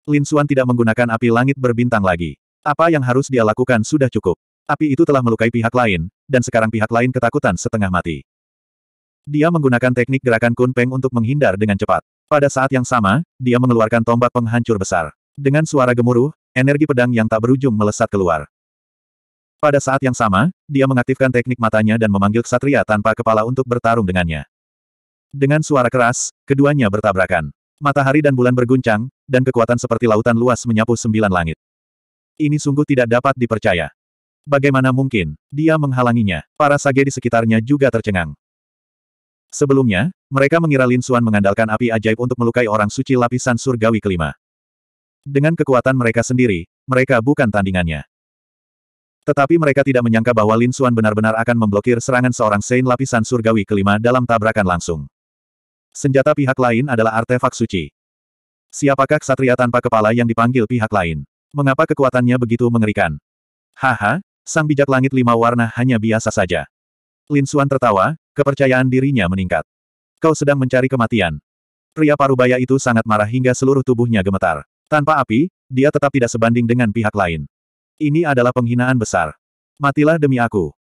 Lin Xuan tidak menggunakan api langit berbintang lagi. Apa yang harus dia lakukan sudah cukup. Api itu telah melukai pihak lain, dan sekarang pihak lain ketakutan setengah mati. Dia menggunakan teknik gerakan Kun Peng untuk menghindar dengan cepat. Pada saat yang sama, dia mengeluarkan tombak penghancur besar. Dengan suara gemuruh, energi pedang yang tak berujung melesat keluar. Pada saat yang sama, dia mengaktifkan teknik matanya dan memanggil ksatria tanpa kepala untuk bertarung dengannya. Dengan suara keras, keduanya bertabrakan. Matahari dan bulan berguncang, dan kekuatan seperti lautan luas menyapu sembilan langit. Ini sungguh tidak dapat dipercaya. Bagaimana mungkin, dia menghalanginya. Para sage di sekitarnya juga tercengang. Sebelumnya, mereka mengira Lin Xuan mengandalkan api ajaib untuk melukai orang suci lapisan surgawi kelima. Dengan kekuatan mereka sendiri, mereka bukan tandingannya. Tetapi mereka tidak menyangka bahwa Lin Xuan benar-benar akan memblokir serangan seorang Sein lapisan surgawi kelima dalam tabrakan langsung. Senjata pihak lain adalah artefak suci. Siapakah ksatria tanpa kepala yang dipanggil pihak lain? Mengapa kekuatannya begitu mengerikan? Haha, sang bijak langit lima warna hanya biasa saja. Lin Xuan tertawa, Kepercayaan dirinya meningkat. Kau sedang mencari kematian. Pria parubaya itu sangat marah hingga seluruh tubuhnya gemetar. Tanpa api, dia tetap tidak sebanding dengan pihak lain. Ini adalah penghinaan besar. Matilah demi aku.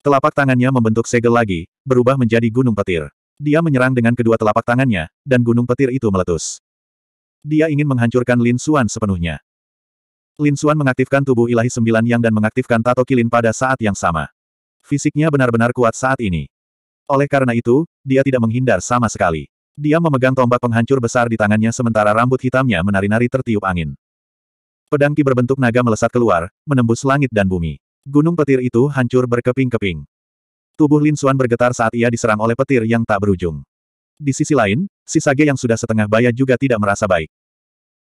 Telapak tangannya membentuk segel lagi, berubah menjadi gunung petir. Dia menyerang dengan kedua telapak tangannya, dan gunung petir itu meletus. Dia ingin menghancurkan Lin Xuan sepenuhnya. Lin Xuan mengaktifkan tubuh ilahi sembilan yang dan mengaktifkan tato kilin pada saat yang sama. Fisiknya benar-benar kuat saat ini. Oleh karena itu, dia tidak menghindar sama sekali. Dia memegang tombak penghancur besar di tangannya sementara rambut hitamnya menari-nari tertiup angin. Pedang ki berbentuk naga melesat keluar, menembus langit dan bumi. Gunung petir itu hancur berkeping-keping. Tubuh Lin Xuan bergetar saat ia diserang oleh petir yang tak berujung. Di sisi lain, si Sage yang sudah setengah baya juga tidak merasa baik.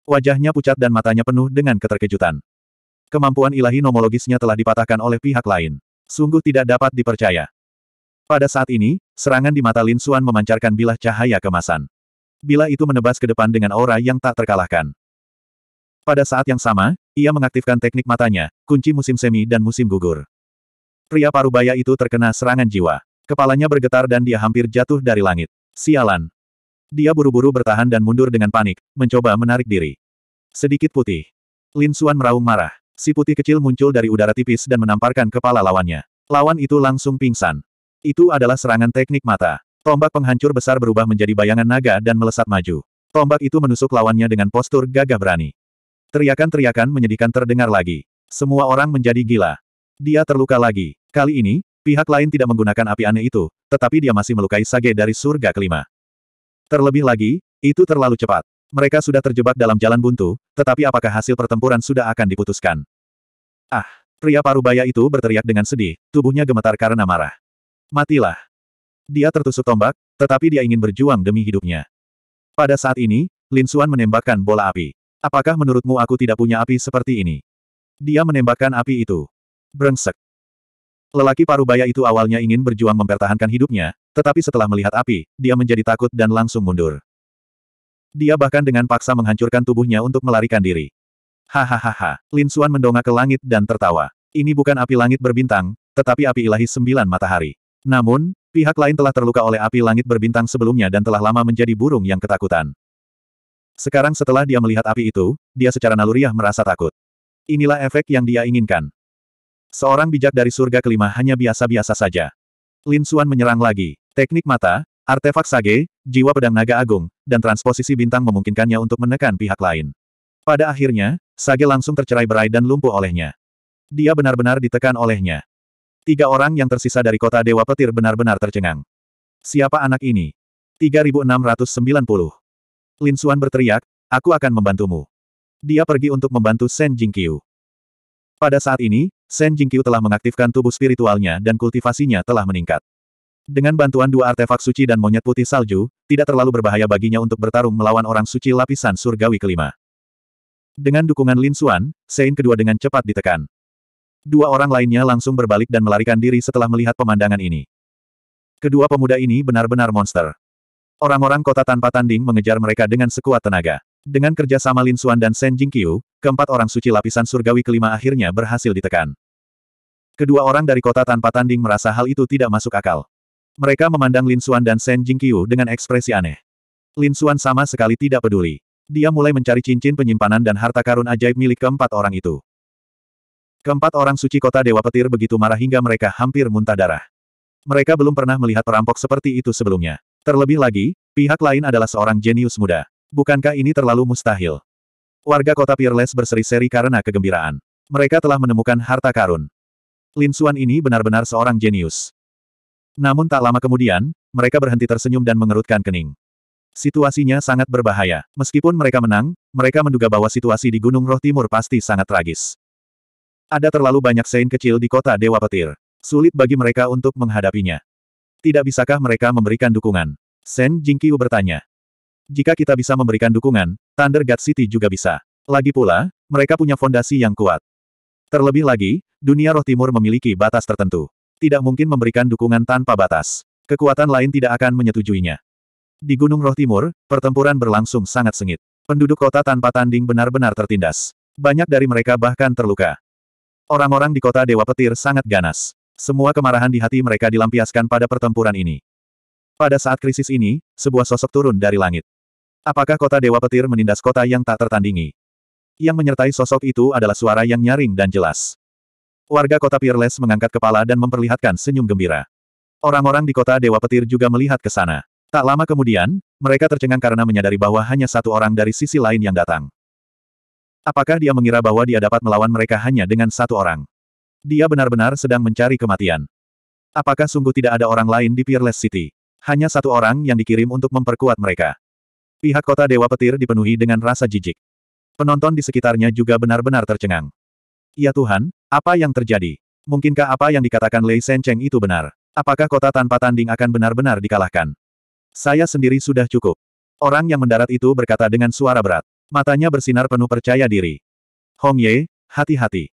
Wajahnya pucat dan matanya penuh dengan keterkejutan. Kemampuan ilahi nomologisnya telah dipatahkan oleh pihak lain. Sungguh tidak dapat dipercaya. Pada saat ini, serangan di mata Lin Xuan memancarkan bilah cahaya kemasan. Bilah itu menebas ke depan dengan aura yang tak terkalahkan. Pada saat yang sama, ia mengaktifkan teknik matanya, kunci musim semi dan musim gugur. Pria parubaya itu terkena serangan jiwa. Kepalanya bergetar dan dia hampir jatuh dari langit. Sialan. Dia buru-buru bertahan dan mundur dengan panik, mencoba menarik diri. Sedikit putih. Lin Xuan meraung marah. Si putih kecil muncul dari udara tipis dan menamparkan kepala lawannya. Lawan itu langsung pingsan. Itu adalah serangan teknik mata. Tombak penghancur besar berubah menjadi bayangan naga dan melesat maju. Tombak itu menusuk lawannya dengan postur gagah berani. Teriakan-teriakan menyedihkan terdengar lagi. Semua orang menjadi gila. Dia terluka lagi. Kali ini, pihak lain tidak menggunakan api aneh itu, tetapi dia masih melukai Sage dari surga kelima. Terlebih lagi, itu terlalu cepat. Mereka sudah terjebak dalam jalan buntu, tetapi apakah hasil pertempuran sudah akan diputuskan? Ah, pria parubaya itu berteriak dengan sedih, tubuhnya gemetar karena marah. Matilah. Dia tertusuk tombak, tetapi dia ingin berjuang demi hidupnya. Pada saat ini, Lin Suan menembakkan bola api. Apakah menurutmu aku tidak punya api seperti ini? Dia menembakkan api itu. Brengsek. Lelaki parubaya itu awalnya ingin berjuang mempertahankan hidupnya, tetapi setelah melihat api, dia menjadi takut dan langsung mundur. Dia bahkan dengan paksa menghancurkan tubuhnya untuk melarikan diri. Hahaha, Lin Suan mendongak ke langit dan tertawa. Ini bukan api langit berbintang, tetapi api ilahi sembilan matahari. Namun, pihak lain telah terluka oleh api langit berbintang sebelumnya dan telah lama menjadi burung yang ketakutan. Sekarang setelah dia melihat api itu, dia secara naluriah merasa takut. Inilah efek yang dia inginkan. Seorang bijak dari surga kelima hanya biasa-biasa saja. Lin Xuan menyerang lagi. Teknik mata, artefak sage, jiwa pedang naga agung, dan transposisi bintang memungkinkannya untuk menekan pihak lain. Pada akhirnya, sage langsung tercerai berai dan lumpuh olehnya. Dia benar-benar ditekan olehnya. Tiga orang yang tersisa dari kota Dewa Petir benar-benar tercengang. Siapa anak ini? 3690. Lin Xuan berteriak, aku akan membantumu. Dia pergi untuk membantu Shen Jingqiu. Pada saat ini, Shen Jingqiu telah mengaktifkan tubuh spiritualnya dan kultivasinya telah meningkat. Dengan bantuan dua artefak suci dan monyet putih salju, tidak terlalu berbahaya baginya untuk bertarung melawan orang suci lapisan surgawi kelima. Dengan dukungan Lin Xuan, Sein kedua dengan cepat ditekan. Dua orang lainnya langsung berbalik dan melarikan diri setelah melihat pemandangan ini. Kedua pemuda ini benar-benar monster. Orang-orang kota tanpa tanding mengejar mereka dengan sekuat tenaga. Dengan kerja sama Lin Xuan dan Shen Jingqiu, keempat orang suci lapisan surgawi kelima akhirnya berhasil ditekan. Kedua orang dari kota tanpa tanding merasa hal itu tidak masuk akal. Mereka memandang Lin Xuan dan Shen Jingqiu dengan ekspresi aneh. Lin Xuan sama sekali tidak peduli. Dia mulai mencari cincin penyimpanan dan harta karun ajaib milik keempat orang itu. Keempat orang suci kota Dewa Petir begitu marah hingga mereka hampir muntah darah. Mereka belum pernah melihat perampok seperti itu sebelumnya. Terlebih lagi, pihak lain adalah seorang jenius muda. Bukankah ini terlalu mustahil? Warga kota Peerless berseri-seri karena kegembiraan. Mereka telah menemukan harta karun. Lin Suan ini benar-benar seorang jenius. Namun tak lama kemudian, mereka berhenti tersenyum dan mengerutkan kening. Situasinya sangat berbahaya. Meskipun mereka menang, mereka menduga bahwa situasi di Gunung Roh Timur pasti sangat tragis. Ada terlalu banyak sein kecil di kota Dewa Petir. Sulit bagi mereka untuk menghadapinya. Tidak bisakah mereka memberikan dukungan? Sen Jingqiu bertanya. Jika kita bisa memberikan dukungan, Thunder God City juga bisa. Lagi pula, mereka punya fondasi yang kuat. Terlebih lagi, dunia roh timur memiliki batas tertentu. Tidak mungkin memberikan dukungan tanpa batas. Kekuatan lain tidak akan menyetujuinya. Di Gunung Roh Timur, pertempuran berlangsung sangat sengit. Penduduk kota tanpa tanding benar-benar tertindas. Banyak dari mereka bahkan terluka. Orang-orang di kota Dewa Petir sangat ganas. Semua kemarahan di hati mereka dilampiaskan pada pertempuran ini. Pada saat krisis ini, sebuah sosok turun dari langit. Apakah kota Dewa Petir menindas kota yang tak tertandingi? Yang menyertai sosok itu adalah suara yang nyaring dan jelas. Warga kota Peerless mengangkat kepala dan memperlihatkan senyum gembira. Orang-orang di kota Dewa Petir juga melihat ke sana. Tak lama kemudian, mereka tercengang karena menyadari bahwa hanya satu orang dari sisi lain yang datang. Apakah dia mengira bahwa dia dapat melawan mereka hanya dengan satu orang? Dia benar-benar sedang mencari kematian. Apakah sungguh tidak ada orang lain di Peerless City? Hanya satu orang yang dikirim untuk memperkuat mereka. Pihak kota Dewa Petir dipenuhi dengan rasa jijik. Penonton di sekitarnya juga benar-benar tercengang. Ya Tuhan, apa yang terjadi? Mungkinkah apa yang dikatakan Lei Sencheng itu benar? Apakah kota tanpa tanding akan benar-benar dikalahkan? Saya sendiri sudah cukup. Orang yang mendarat itu berkata dengan suara berat. Matanya bersinar penuh percaya diri. Hong Ye, hati-hati.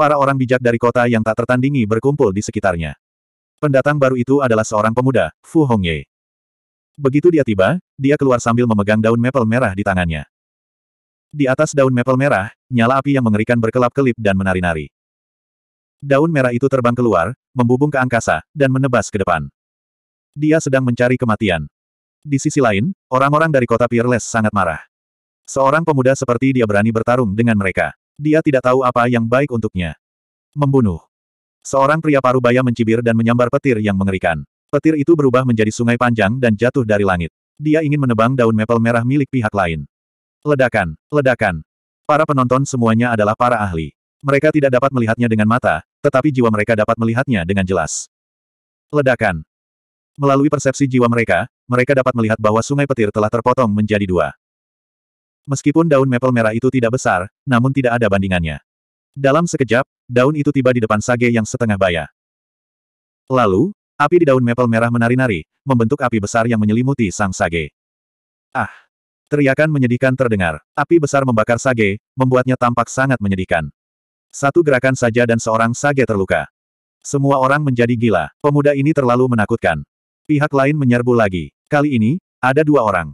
Para orang bijak dari kota yang tak tertandingi berkumpul di sekitarnya. Pendatang baru itu adalah seorang pemuda, Fu Hong Ye. Begitu dia tiba, dia keluar sambil memegang daun maple merah di tangannya. Di atas daun maple merah, nyala api yang mengerikan berkelap-kelip dan menari-nari. Daun merah itu terbang keluar, membubung ke angkasa, dan menebas ke depan. Dia sedang mencari kematian. Di sisi lain, orang-orang dari kota Peerless sangat marah. Seorang pemuda seperti dia berani bertarung dengan mereka. Dia tidak tahu apa yang baik untuknya. Membunuh. Seorang pria parubaya mencibir dan menyambar petir yang mengerikan. Petir itu berubah menjadi sungai panjang dan jatuh dari langit. Dia ingin menebang daun maple merah milik pihak lain. Ledakan, ledakan. Para penonton semuanya adalah para ahli. Mereka tidak dapat melihatnya dengan mata, tetapi jiwa mereka dapat melihatnya dengan jelas. Ledakan. Melalui persepsi jiwa mereka, mereka dapat melihat bahwa sungai petir telah terpotong menjadi dua. Meskipun daun maple merah itu tidak besar, namun tidak ada bandingannya. Dalam sekejap, daun itu tiba di depan sage yang setengah baya. Lalu, api di daun maple merah menari-nari, membentuk api besar yang menyelimuti sang sage. Ah! Teriakan menyedihkan terdengar. Api besar membakar sage, membuatnya tampak sangat menyedihkan. Satu gerakan saja dan seorang sage terluka. Semua orang menjadi gila. Pemuda ini terlalu menakutkan. Pihak lain menyerbu lagi. Kali ini, ada dua orang.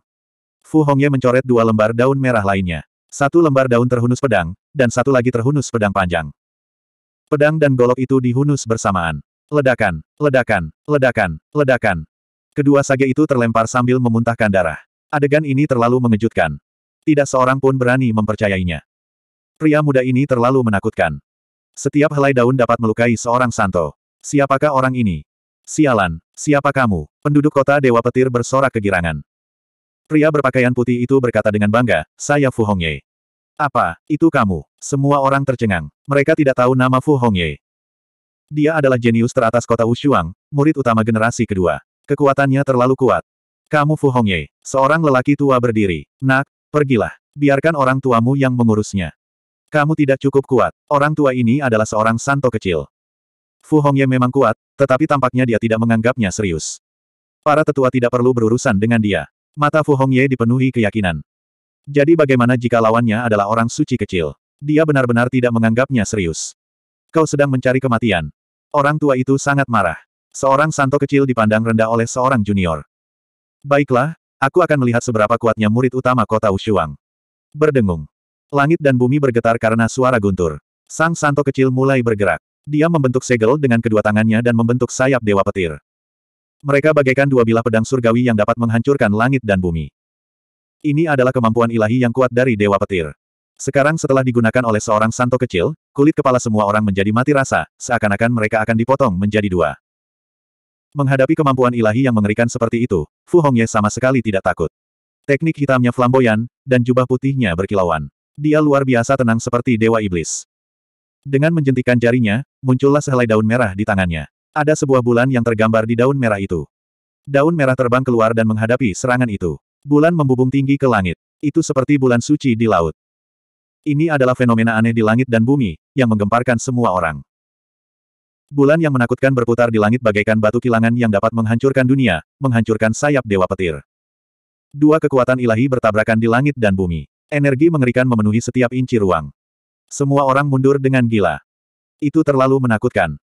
Fu Hongye mencoret dua lembar daun merah lainnya. Satu lembar daun terhunus pedang, dan satu lagi terhunus pedang panjang. Pedang dan golok itu dihunus bersamaan. Ledakan, ledakan, ledakan, ledakan. Kedua sage itu terlempar sambil memuntahkan darah. Adegan ini terlalu mengejutkan. Tidak seorang pun berani mempercayainya. Pria muda ini terlalu menakutkan. Setiap helai daun dapat melukai seorang santo. Siapakah orang ini? Sialan, siapa kamu? Penduduk kota Dewa Petir bersorak kegirangan. Pria berpakaian putih itu berkata dengan bangga, saya Fu Hongye. Apa, itu kamu? Semua orang tercengang. Mereka tidak tahu nama Fu Hongye. Dia adalah jenius teratas kota Wushuang, murid utama generasi kedua. Kekuatannya terlalu kuat. Kamu Fu Hongye, seorang lelaki tua berdiri. Nak, pergilah. Biarkan orang tuamu yang mengurusnya. Kamu tidak cukup kuat. Orang tua ini adalah seorang santo kecil. Fu Hongye memang kuat, tetapi tampaknya dia tidak menganggapnya serius. Para tetua tidak perlu berurusan dengan dia. Mata Fu Hongye dipenuhi keyakinan. Jadi bagaimana jika lawannya adalah orang suci kecil? Dia benar-benar tidak menganggapnya serius. Kau sedang mencari kematian. Orang tua itu sangat marah. Seorang santo kecil dipandang rendah oleh seorang junior. Baiklah, aku akan melihat seberapa kuatnya murid utama kota Ushuang. Berdengung. Langit dan bumi bergetar karena suara guntur. Sang santo kecil mulai bergerak. Dia membentuk segel dengan kedua tangannya dan membentuk sayap dewa petir. Mereka bagaikan dua bilah pedang surgawi yang dapat menghancurkan langit dan bumi. Ini adalah kemampuan ilahi yang kuat dari Dewa Petir. Sekarang setelah digunakan oleh seorang santo kecil, kulit kepala semua orang menjadi mati rasa, seakan-akan mereka akan dipotong menjadi dua. Menghadapi kemampuan ilahi yang mengerikan seperti itu, Fu Hongye sama sekali tidak takut. Teknik hitamnya flamboyan, dan jubah putihnya berkilauan. Dia luar biasa tenang seperti dewa iblis. Dengan menjentikan jarinya, muncullah sehelai daun merah di tangannya. Ada sebuah bulan yang tergambar di daun merah itu. Daun merah terbang keluar dan menghadapi serangan itu. Bulan membubung tinggi ke langit. Itu seperti bulan suci di laut. Ini adalah fenomena aneh di langit dan bumi, yang menggemparkan semua orang. Bulan yang menakutkan berputar di langit bagaikan batu kilangan yang dapat menghancurkan dunia, menghancurkan sayap dewa petir. Dua kekuatan ilahi bertabrakan di langit dan bumi. Energi mengerikan memenuhi setiap inci ruang. Semua orang mundur dengan gila. Itu terlalu menakutkan.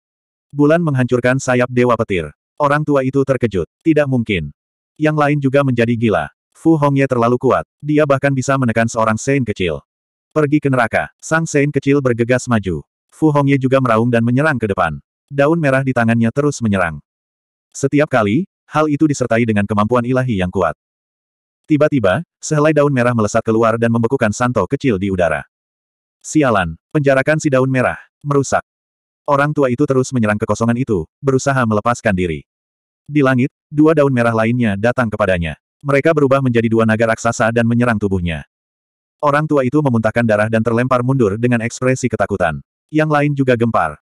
Bulan menghancurkan sayap Dewa Petir. Orang tua itu terkejut. Tidak mungkin. Yang lain juga menjadi gila. Fu Hongye terlalu kuat. Dia bahkan bisa menekan seorang Sein kecil. Pergi ke neraka. Sang Sein kecil bergegas maju. Fu Hongye juga meraung dan menyerang ke depan. Daun merah di tangannya terus menyerang. Setiap kali, hal itu disertai dengan kemampuan ilahi yang kuat. Tiba-tiba, sehelai daun merah melesat keluar dan membekukan Santo kecil di udara. Sialan, penjarakan si daun merah, merusak. Orang tua itu terus menyerang kekosongan itu, berusaha melepaskan diri. Di langit, dua daun merah lainnya datang kepadanya. Mereka berubah menjadi dua naga raksasa dan menyerang tubuhnya. Orang tua itu memuntahkan darah dan terlempar mundur dengan ekspresi ketakutan. Yang lain juga gempar.